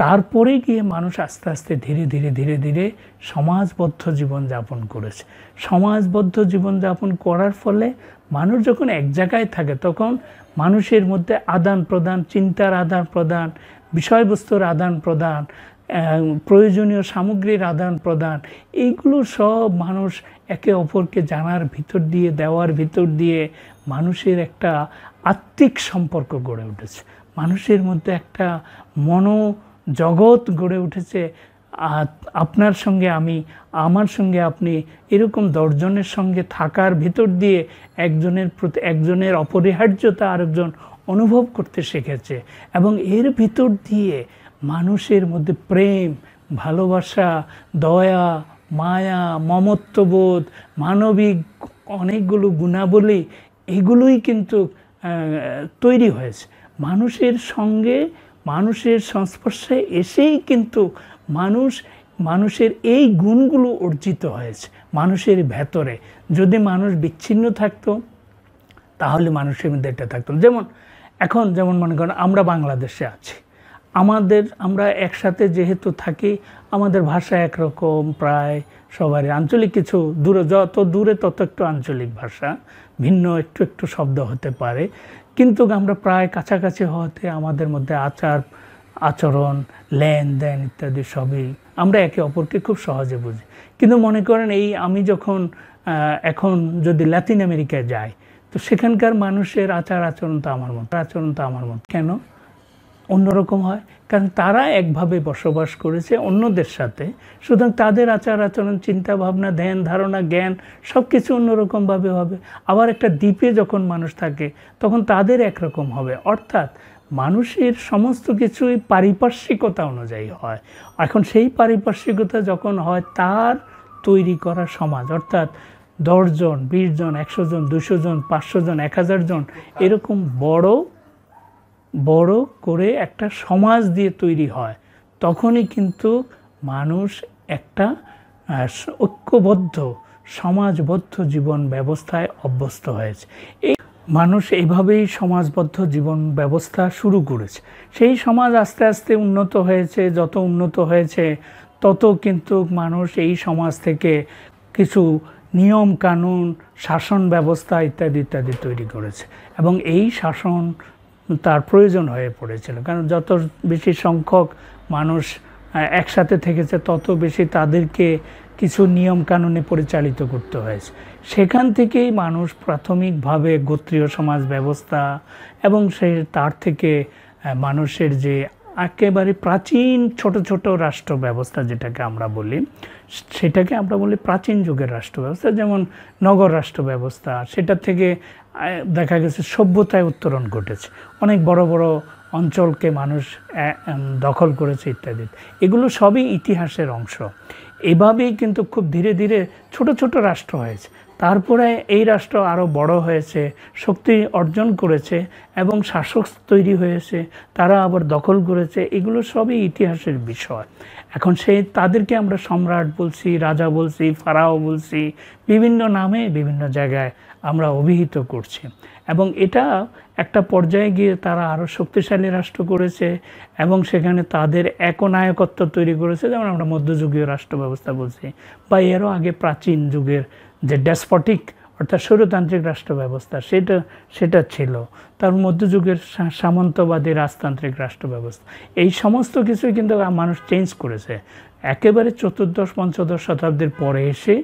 তারপরে গিয়ে মানুষ আস্তে আস্তে ধীরে ধীরে ধীরে ধীরে সমাজবদ্ধ জীবনযাপন করেছে সমাজবদ্ধ জীবনযাপন করার ফলে মানুষ যখন এক জায়গায় থাকে তখন মানুষের মধ্যে আদান প্রদান চিন্তার আদান প্রদান বিষয়বস্তুর আদান প্রদান প্রয়োজনীয় সামগ্রীর আদান প্রদান এইগুলো সব মানুষ একে অপরকে জানার ভিতর দিয়ে দেওয়ার ভিতর দিয়ে মানুষের একটা আত্মিক সম্পর্ক গড়ে উঠেছে মানুষের মধ্যে একটা মনোজগৎ গড়ে উঠেছে আপনার সঙ্গে আমি আমার সঙ্গে আপনি এরকম দশজনের সঙ্গে থাকার ভিতর দিয়ে একজনের প্রতি একজনের অপরিহার্যতা আরেকজন অনুভব করতে শিখেছে এবং এর ভিতর দিয়ে মানুষের মধ্যে প্রেম ভালোবাসা দয়া মায়া মমত্ববোধ মানবিক অনেকগুলো গুণাবলী এগুলোই কিন্তু তৈরি হয়েছে মানুষের সঙ্গে মানুষের সংস্পর্শে এসেই কিন্তু মানুষ মানুষের এই গুণগুলো অর্জিত হয়েছে মানুষের ভেতরে যদি মানুষ বিচ্ছিন্ন থাকতো তাহলে মানুষের মধ্যে এটা থাকতো যেমন এখন যেমন মনে করেন আমরা বাংলাদেশে আছি আমাদের আমরা একসাথে যেহেতু থাকি আমাদের ভাষা একরকম প্রায় সবারই আঞ্চলিক কিছু দূরে যত দূরে তত একটু আঞ্চলিক ভাষা ভিন্ন একটু একটু শব্দ হতে পারে কিন্তু আমরা প্রায় কাছাকাছি হওয়াতে আমাদের মধ্যে আচার আচরণ লেনদেন ইত্যাদি সবই আমরা একে অপরকে খুব সহজে বুঝি কিন্তু মনে করেন এই আমি যখন এখন যদি ল্যাতিন আমেরিকায় যাই তো সেখানকার মানুষের আচার আচরণ তো আমার মত আচরণ তো আমার মত কেন অন্যরকম হয় কারণ তারা একভাবে বসবাস করেছে অন্যদের সাথে সুতরাং তাদের আচার আচরণ চিন্তা ভাবনা ধ্যান ধারণা জ্ঞান সব কিছু অন্যরকমভাবে হবে আবার একটা দ্বীপে যখন মানুষ থাকে তখন তাদের একরকম হবে অর্থাৎ মানুষের সমস্ত কিছুই পারিপার্শ্বিকতা অনুযায়ী হয় এখন সেই পারিপার্শ্বিকতা যখন হয় তার তৈরি করা সমাজ অর্থাৎ দশজন বিশ জন একশো জন দুশো জন পাঁচশো জন এক হাজার জন এরকম বড় বড় করে একটা সমাজ দিয়ে তৈরি হয় তখনই কিন্তু মানুষ একটা ঐক্যবদ্ধ সমাজবদ্ধ জীবন ব্যবস্থায় অভ্যস্ত হয়েছে এই মানুষ এভাবেই সমাজবদ্ধ জীবন ব্যবস্থা শুরু করেছে সেই সমাজ আস্তে আস্তে উন্নত হয়েছে যত উন্নত হয়েছে তত কিন্তু মানুষ এই সমাজ থেকে কিছু নিয়ম কানুন শাসন ব্যবস্থা ইত্যাদি ইত্যাদি তৈরি করেছে এবং এই শাসন তার প্রয়োজন হয়ে পড়েছিল কারণ যত বেশি সংখ্যক মানুষ একসাথে থেকেছে তত বেশি তাদেরকে কিছু নিয়ম কানুনে পরিচালিত করতে হয়েছে সেখান থেকেই মানুষ প্রাথমিকভাবে গোত্রীয় সমাজ ব্যবস্থা এবং সে তার থেকে মানুষের যে একেবারে প্রাচীন ছোট ছোট রাষ্ট্র ব্যবস্থা যেটাকে আমরা বলি সেটাকে আমরা বলি প্রাচীন যুগের রাষ্ট্র ব্যবস্থা যেমন নগর রাষ্ট্র ব্যবস্থা সেটা থেকে দেখা গেছে সভ্যতায় উত্তরণ ঘটেছে অনেক বড় বড় অঞ্চলকে মানুষ দখল করেছে ইত্যাদি এগুলো সবই ইতিহাসের অংশ এভাবেই কিন্তু খুব ধীরে ধীরে ছোট ছোট রাষ্ট্র হয়েছে তারপরে এই রাষ্ট্র আরও বড় হয়েছে শক্তি অর্জন করেছে এবং শাসক তৈরি হয়েছে তারা আবার দখল করেছে এগুলো সবই ইতিহাসের বিষয় এখন সেই তাদেরকে আমরা সম্রাট বলছি রাজা বলছি ফারাও বলছি বিভিন্ন নামে বিভিন্ন জায়গায় আমরা অভিহিত করছি এবং এটা একটা পর্যায়ে গিয়ে তারা আরও শক্তিশালী রাষ্ট্র করেছে এবং সেখানে তাদের একনায়কত্ব তৈরি করেছে যেমন আমরা মধ্যযুগীয় রাষ্ট্র ব্যবস্থা বলছি বা এরও আগে প্রাচীন যুগের যে ডেসপটিক অর্থাৎ সৌরতান্ত্রিক রাষ্ট্র ব্যবস্থা সেটা সেটা ছিল তার মধ্যযুগের সামন্তবাদী রাজতান্ত্রিক রাষ্ট্র ব্যবস্থা এই সমস্ত কিছুই কিন্তু মানুষ চেঞ্জ করেছে একেবারে চতুর্দশ পঞ্চদশ শতাব্দীর পরে এসে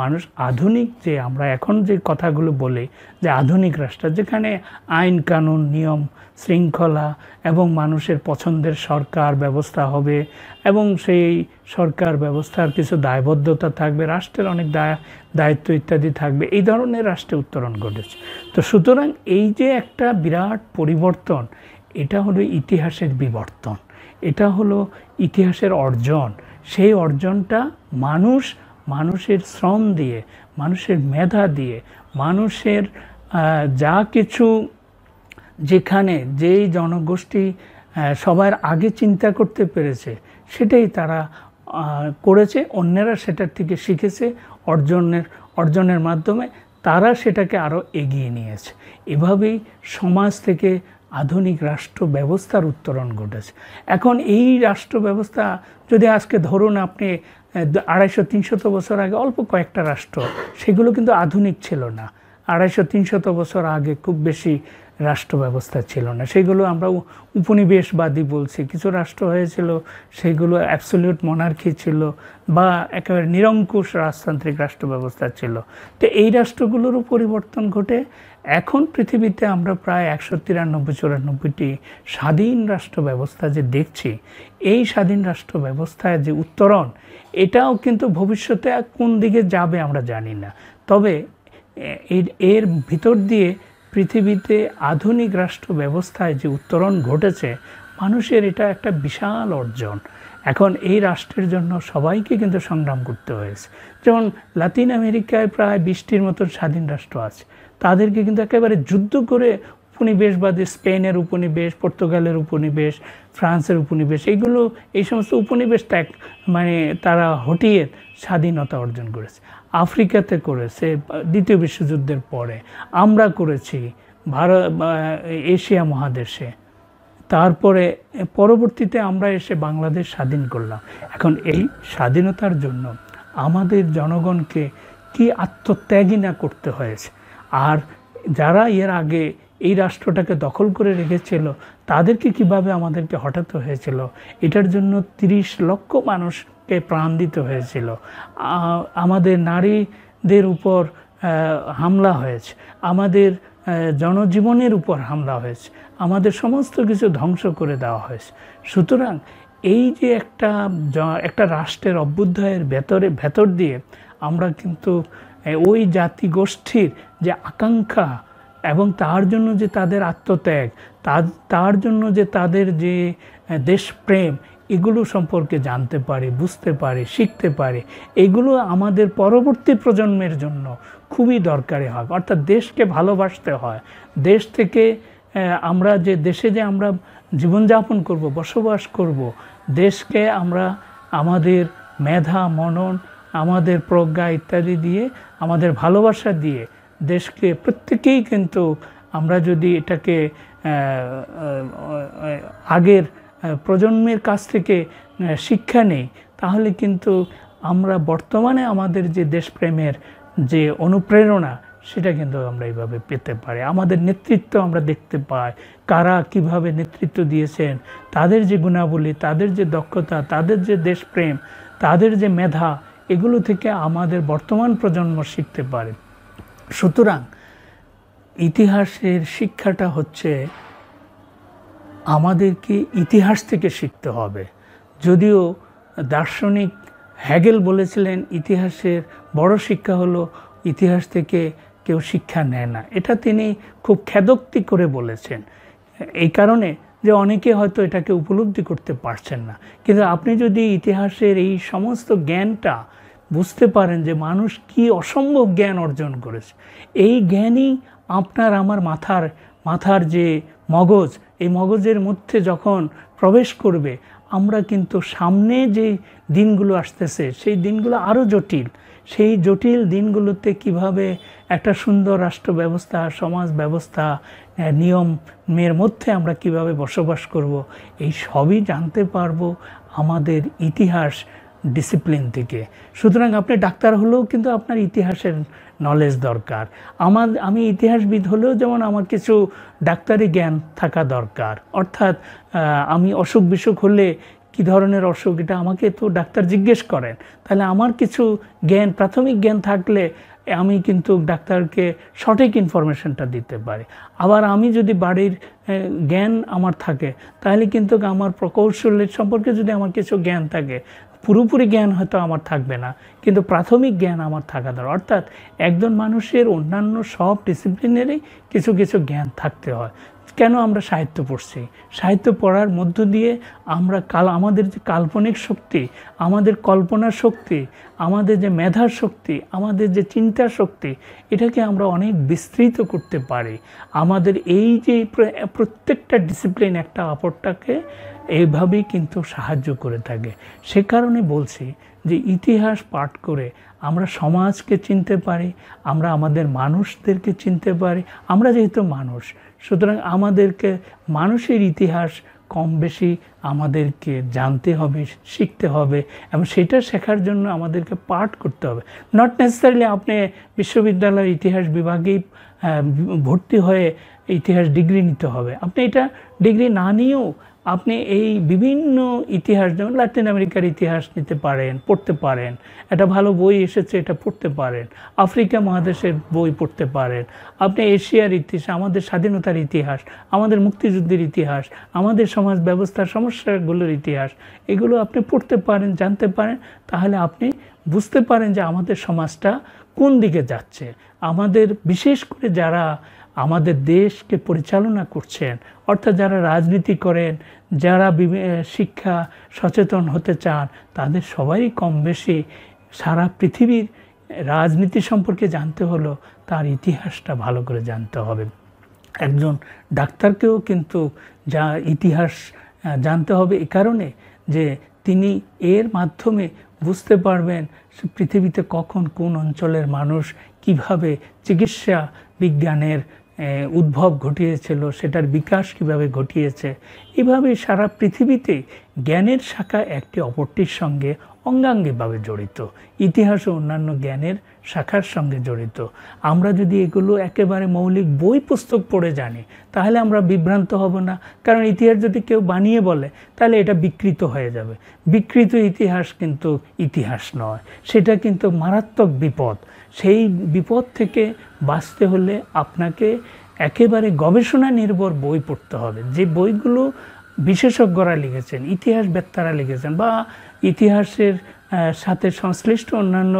মানুষ আধুনিক যে আমরা এখন যে কথাগুলো বলি যে আধুনিক রাষ্ট্র যেখানে আইন কানুন নিয়ম শৃঙ্খলা এবং মানুষের পছন্দের সরকার ব্যবস্থা হবে এবং সেই সরকার ব্যবস্থার কিছু দায়বদ্ধতা থাকবে রাষ্ট্রের অনেক দায় দায়িত্ব ইত্যাদি থাকবে এই ধরনের রাষ্ট্রে উত্তরণ ঘটেছে তো সুতরাং এই যে একটা বিরাট পরিবর্তন এটা হলো ইতিহাসের বিবর্তন এটা হলো ইতিহাসের অর্জন সেই অর্জনটা মানুষ মানুষের শ্রম দিয়ে মানুষের মেধা দিয়ে মানুষের যা কিছু যেখানে যেই জনগোষ্ঠী সবার আগে চিন্তা করতে পেরেছে সেটাই তারা করেছে অন্যেরা সেটার থেকে শিখেছে অর্জনের অর্জনের মাধ্যমে তারা সেটাকে আরও এগিয়ে নিয়েছে এভাবেই সমাজ থেকে আধুনিক রাষ্ট্র ব্যবস্থার উত্তরণ ঘটেছে এখন এই রাষ্ট্র ব্যবস্থা যদি আজকে ধরুন আপনি আড়াইশো তিনশত বছর আগে অল্প কয়েকটা রাষ্ট্র সেগুলো কিন্তু আধুনিক ছিল না আড়াইশো তিনশত বছর আগে খুব বেশি রাষ্ট্র ব্যবস্থা ছিল না সেগুলো আমরা উপনিবেশবাদী বলছি কিছু রাষ্ট্র হয়েছিল সেগুলো অ্যাবসলিউট মনার্কি ছিল বা একেবারে নিরঙ্কুশ রাজতান্ত্রিক রাষ্ট্র ব্যবস্থা ছিল তো এই রাষ্ট্রগুলোরও পরিবর্তন ঘটে এখন পৃথিবীতে আমরা প্রায় একশো তিরানব্বই চুরানব্বইটি স্বাধীন রাষ্ট্র ব্যবস্থা যে দেখছি এই স্বাধীন রাষ্ট্র ব্যবস্থায় যে উত্তরণ এটাও কিন্তু ভবিষ্যতে কোন দিকে যাবে আমরা জানি না তবে এর ভিতর দিয়ে পৃথিবীতে আধুনিক রাষ্ট্র ব্যবস্থায় যে উত্তরণ ঘটেছে মানুষের এটা একটা বিশাল অর্জন এখন এই রাষ্ট্রের জন্য সবাইকে কিন্তু সংগ্রাম করতে হয়েছে যেমন লাতিন আমেরিকায় প্রায় বিশটির মতো স্বাধীন রাষ্ট্র আছে তাদেরকে কিন্তু একেবারে যুদ্ধ করে উপনিবেশবাদী স্পেনের উপনিবেশ পর্তুগালের উপনিবেশ ফ্রান্সের উপনিবেশ এইগুলো এই সমস্ত উপনিবেশ ত্যাগ মানে তারা হটিয়ে স্বাধীনতা অর্জন করেছে আফ্রিকাতে করেছে দ্বিতীয় বিশ্বযুদ্ধের পরে আমরা করেছি ভারত এশিয়া মহাদেশে তারপরে পরবর্তীতে আমরা এসে বাংলাদেশ স্বাধীন করলাম এখন এই স্বাধীনতার জন্য আমাদের জনগণকে কি আত্মত্যাগী না করতে হয়েছে আর যারা এর আগে এই রাষ্ট্রটাকে দখল করে রেখেছিল তাদেরকে কিভাবে আমাদেরকে হঠাতে হয়েছিল এটার জন্য ৩০ লক্ষ মানুষকে প্রাণ দিতে হয়েছিল আমাদের নারীদের উপর হামলা হয়েছে আমাদের জনজীবনের উপর হামলা হয়েছে আমাদের সমস্ত কিছু ধ্বংস করে দেওয়া হয়েছে সুতরাং এই যে একটা একটা রাষ্ট্রের অভ্যুদয়ের ভেতরে ভেতর দিয়ে আমরা কিন্তু ওই জাতিগোষ্ঠীর যে আকাঙ্ক্ষা এবং তার জন্য যে তাদের আত্মত্যাগ তার জন্য যে তাদের যে দেশপ্রেম এগুলো সম্পর্কে জানতে পারে বুঝতে পারে শিখতে পারে এগুলো আমাদের পরবর্তী প্রজন্মের জন্য খুবই দরকারি হয় অর্থাৎ দেশকে ভালোবাসতে হয় দেশ থেকে আমরা যে দেশে যে আমরা জীবনযাপন করব বসবাস করব দেশকে আমরা আমাদের মেধা মনন আমাদের প্রজ্ঞা ইত্যাদি দিয়ে আমাদের ভালোবাসা দিয়ে দেশকে প্রত্যেকেই কিন্তু আমরা যদি এটাকে আগের প্রজন্মের কাছ থেকে শিক্ষা নেই তাহলে কিন্তু আমরা বর্তমানে আমাদের যে দেশপ্রেমের যে অনুপ্রেরণা সেটা কিন্তু আমরা এইভাবে পেতে পারি আমাদের নেতৃত্ব আমরা দেখতে পাই কারা কিভাবে নেতৃত্ব দিয়েছেন তাদের যে গুণাবলী তাদের যে দক্ষতা তাদের যে দেশপ্রেম তাদের যে মেধা এগুলো থেকে আমাদের বর্তমান প্রজন্ম শিখতে পারে সুতরাং ইতিহাসের শিক্ষাটা হচ্ছে আমাদেরকে ইতিহাস থেকে শিখতে হবে যদিও দার্শনিক হ্যাগেল বলেছিলেন ইতিহাসের বড় শিক্ষা হলো ইতিহাস থেকে কেউ শিক্ষা নেয় না এটা তিনি খুব খেদোক্তি করে বলেছেন এই কারণে যে অনেকে হয়তো এটাকে উপলব্ধি করতে পারছেন না কিন্তু আপনি যদি ইতিহাসের এই সমস্ত জ্ঞানটা বুঝতে পারেন যে মানুষ কি অসম্ভব জ্ঞান অর্জন করেছে এই জ্ঞানই আপনার আমার মাথার মাথার যে মগজ এই মগজের মধ্যে যখন প্রবেশ করবে আমরা কিন্তু সামনে যে দিনগুলো আসতেছে সেই দিনগুলো আরও জটিল সেই জটিল দিনগুলোতে কিভাবে একটা সুন্দর রাষ্ট্র ব্যবস্থা সমাজ ব্যবস্থা নিয়মের মধ্যে আমরা কিভাবে বসবাস করব এই সবই জানতে পারবো আমাদের ইতিহাস ডিসিপ্লিন থেকে সুতরাং আপনি ডাক্তার হলেও কিন্তু আপনার ইতিহাসের নলেজ দরকার আমার আমি ইতিহাসবিদ হলেও যেমন আমার কিছু ডাক্তারি জ্ঞান থাকা দরকার অর্থাৎ আমি অসুখ বিসুখ হলে কি ধরনের অসুখ এটা আমাকে তো ডাক্তার জিজ্ঞেস করেন তাহলে আমার কিছু জ্ঞান প্রাথমিক জ্ঞান থাকলে আমি কিন্তু ডাক্তারকে সঠিক ইনফরমেশনটা দিতে পারি আবার আমি যদি বাড়ির জ্ঞান আমার থাকে তাহলে কিন্তু আমার প্রকৌশলের সম্পর্কে যদি আমার কিছু জ্ঞান থাকে পুরোপুরি জ্ঞান হয়তো আমার থাকবে না কিন্তু প্রাথমিক জ্ঞান আমার থাকা দরকার অর্থাৎ একজন মানুষের অন্যান্য সব ডিসিপ্লিনেরই কিছু কিছু জ্ঞান থাকতে হয় কেন আমরা সাহিত্য পড়ছি সাহিত্য পড়ার মধ্য দিয়ে আমরা কাল আমাদের যে কাল্পনিক শক্তি আমাদের কল্পনার শক্তি আমাদের যে মেধার শক্তি আমাদের যে চিন্তা শক্তি এটাকে আমরা অনেক বিস্তৃত করতে পারি আমাদের এই যে প্রত্যেকটা ডিসিপ্লিন একটা অপরটাকে এইভাবেই কিন্তু সাহায্য করে থাকে সে কারণে বলছি যে ইতিহাস পাঠ করে আমরা সমাজকে চিনতে পারি আমরা আমাদের মানুষদেরকে চিনতে পারি আমরা যেহেতু মানুষ সুতরাং আমাদেরকে মানুষের ইতিহাস কম বেশি আমাদেরকে জানতে হবে শিখতে হবে এবং সেটা শেখার জন্য আমাদেরকে পাঠ করতে হবে নট নেসেসারিলি আপনি বিশ্ববিদ্যালয়ের ইতিহাস বিভাগেই ভর্তি হয়ে ইতিহাস ডিগ্রি নিতে হবে আপনি এটা ডিগ্রি না নিয়েও আপনি এই বিভিন্ন ইতিহাস যেমন লাতিন আমেরিকার ইতিহাস নিতে পারেন পড়তে পারেন একটা ভালো বই এসেছে এটা পড়তে পারেন আফ্রিকা মহাদেশের বই পড়তে পারেন আপনি এশিয়ার ইতিহাস আমাদের স্বাধীনতার ইতিহাস আমাদের মুক্তিযুদ্ধের ইতিহাস আমাদের সমাজ ব্যবস্থার সমস্যাগুলোর ইতিহাস এগুলো আপনি পড়তে পারেন জানতে পারেন তাহলে আপনি বুঝতে পারেন যে আমাদের সমাজটা কোন দিকে যাচ্ছে আমাদের বিশেষ করে যারা আমাদের দেশকে পরিচালনা করছেন অর্থাৎ যারা রাজনীতি করেন যারা শিক্ষা সচেতন হতে চান তাদের সবাই কম বেশি সারা পৃথিবীর রাজনীতি সম্পর্কে জানতে হলো তার ইতিহাসটা ভালো করে জানতে হবে একজন ডাক্তারকেও কিন্তু যা ইতিহাস জানতে হবে এ কারণে যে তিনি এর মাধ্যমে বুঝতে পারবেন পৃথিবীতে কখন কোন অঞ্চলের মানুষ কিভাবে চিকিৎসা বিজ্ঞানের উদ্ভব ঘটিয়েছিল সেটার বিকাশ কিভাবে ঘটিয়েছে এভাবে সারা পৃথিবীতে জ্ঞানের শাখা একটি অপরটির সঙ্গে অঙ্গাঙ্গিভাবে জড়িত ইতিহাস ও অন্যান্য জ্ঞানের শাখার সঙ্গে জড়িত আমরা যদি এগুলো একেবারে মৌলিক বই পুস্তক পড়ে জানি তাহলে আমরা বিভ্রান্ত হব না কারণ ইতিহাস যদি কেউ বানিয়ে বলে তাহলে এটা বিকৃত হয়ে যাবে বিকৃত ইতিহাস কিন্তু ইতিহাস নয় সেটা কিন্তু মারাত্মক বিপদ সেই বিপদ থেকে বাঁচতে হলে আপনাকে একেবারে গবেষণা নির্ভর বই পড়তে হবে যে বইগুলো বিশেষজ্ঞরা লিখেছেন ইতিহাস বেত্তারা লিখেছেন বা ইতিহাসের সাথে সংশ্লিষ্ট অন্যান্য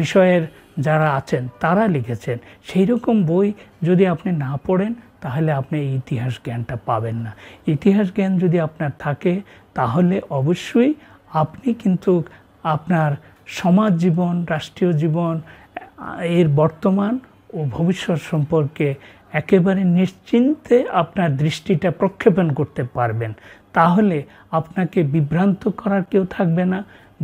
বিষয়ের যারা আছেন তারা লিখেছেন সেই রকম বই যদি আপনি না পড়েন তাহলে আপনি এই ইতিহাস জ্ঞানটা পাবেন না ইতিহাস জ্ঞান যদি আপনার থাকে তাহলে অবশ্যই আপনি কিন্তু আপনার সমাজ জীবন রাষ্ট্রীয় জীবন এর বর্তমান ও ভবিষ্যৎ সম্পর্কে একেবারে নিশ্চিন্তে আপনার দৃষ্টিটা প্রক্ষেপণ করতে পারবেন তাহলে আপনাকে বিভ্রান্ত করার কেউ থাকবে না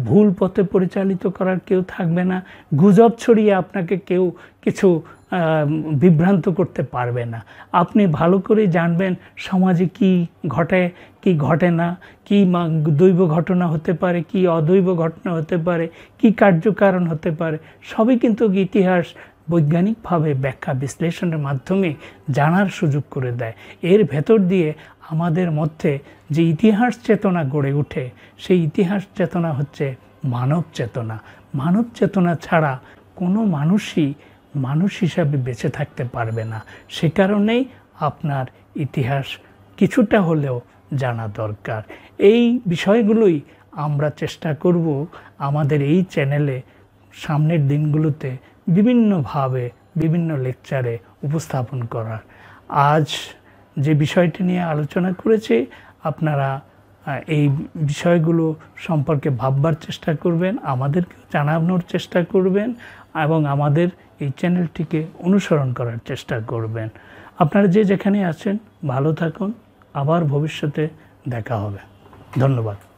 ভুল পথে পরিচালিত করার কেউ থাকবে না গুজব ছড়িয়ে আপনাকে কেউ কিছু বিভ্রান্ত করতে পারবে না আপনি ভালো করে জানবেন সমাজে কি ঘটে কি ঘটে না কি দৈব ঘটনা হতে পারে কি অদৈব ঘটনা হতে পারে কি কার্যকারণ হতে পারে সবই কিন্তু ইতিহাস বৈজ্ঞানিকভাবে ব্যাখ্যা বিশ্লেষণের মাধ্যমে জানার সুযোগ করে দেয় এর ভেতর দিয়ে আমাদের মধ্যে যে ইতিহাস চেতনা গড়ে উঠে সেই ইতিহাস চেতনা হচ্ছে মানব চেতনা মানব চেতনা ছাড়া কোনো মানুষই মানুষ হিসাবে বেঁচে থাকতে পারবে না সে কারণেই আপনার ইতিহাস কিছুটা হলেও জানা দরকার এই বিষয়গুলোই আমরা চেষ্টা করব আমাদের এই চ্যানেলে সামনের দিনগুলোতে বিভিন্নভাবে বিভিন্ন লেকচারে উপস্থাপন করার আজ যে বিষয়টি নিয়ে আলোচনা করেছি আপনারা এই বিষয়গুলো সম্পর্কে ভাববার চেষ্টা করবেন আমাদেরকেও জানানোর চেষ্টা করবেন এবং আমাদের এই চ্যানেলটিকে অনুসরণ করার চেষ্টা করবেন আপনারা যে যেখানে আছেন ভালো থাকুন আবার ভবিষ্যতে দেখা হবে ধন্যবাদ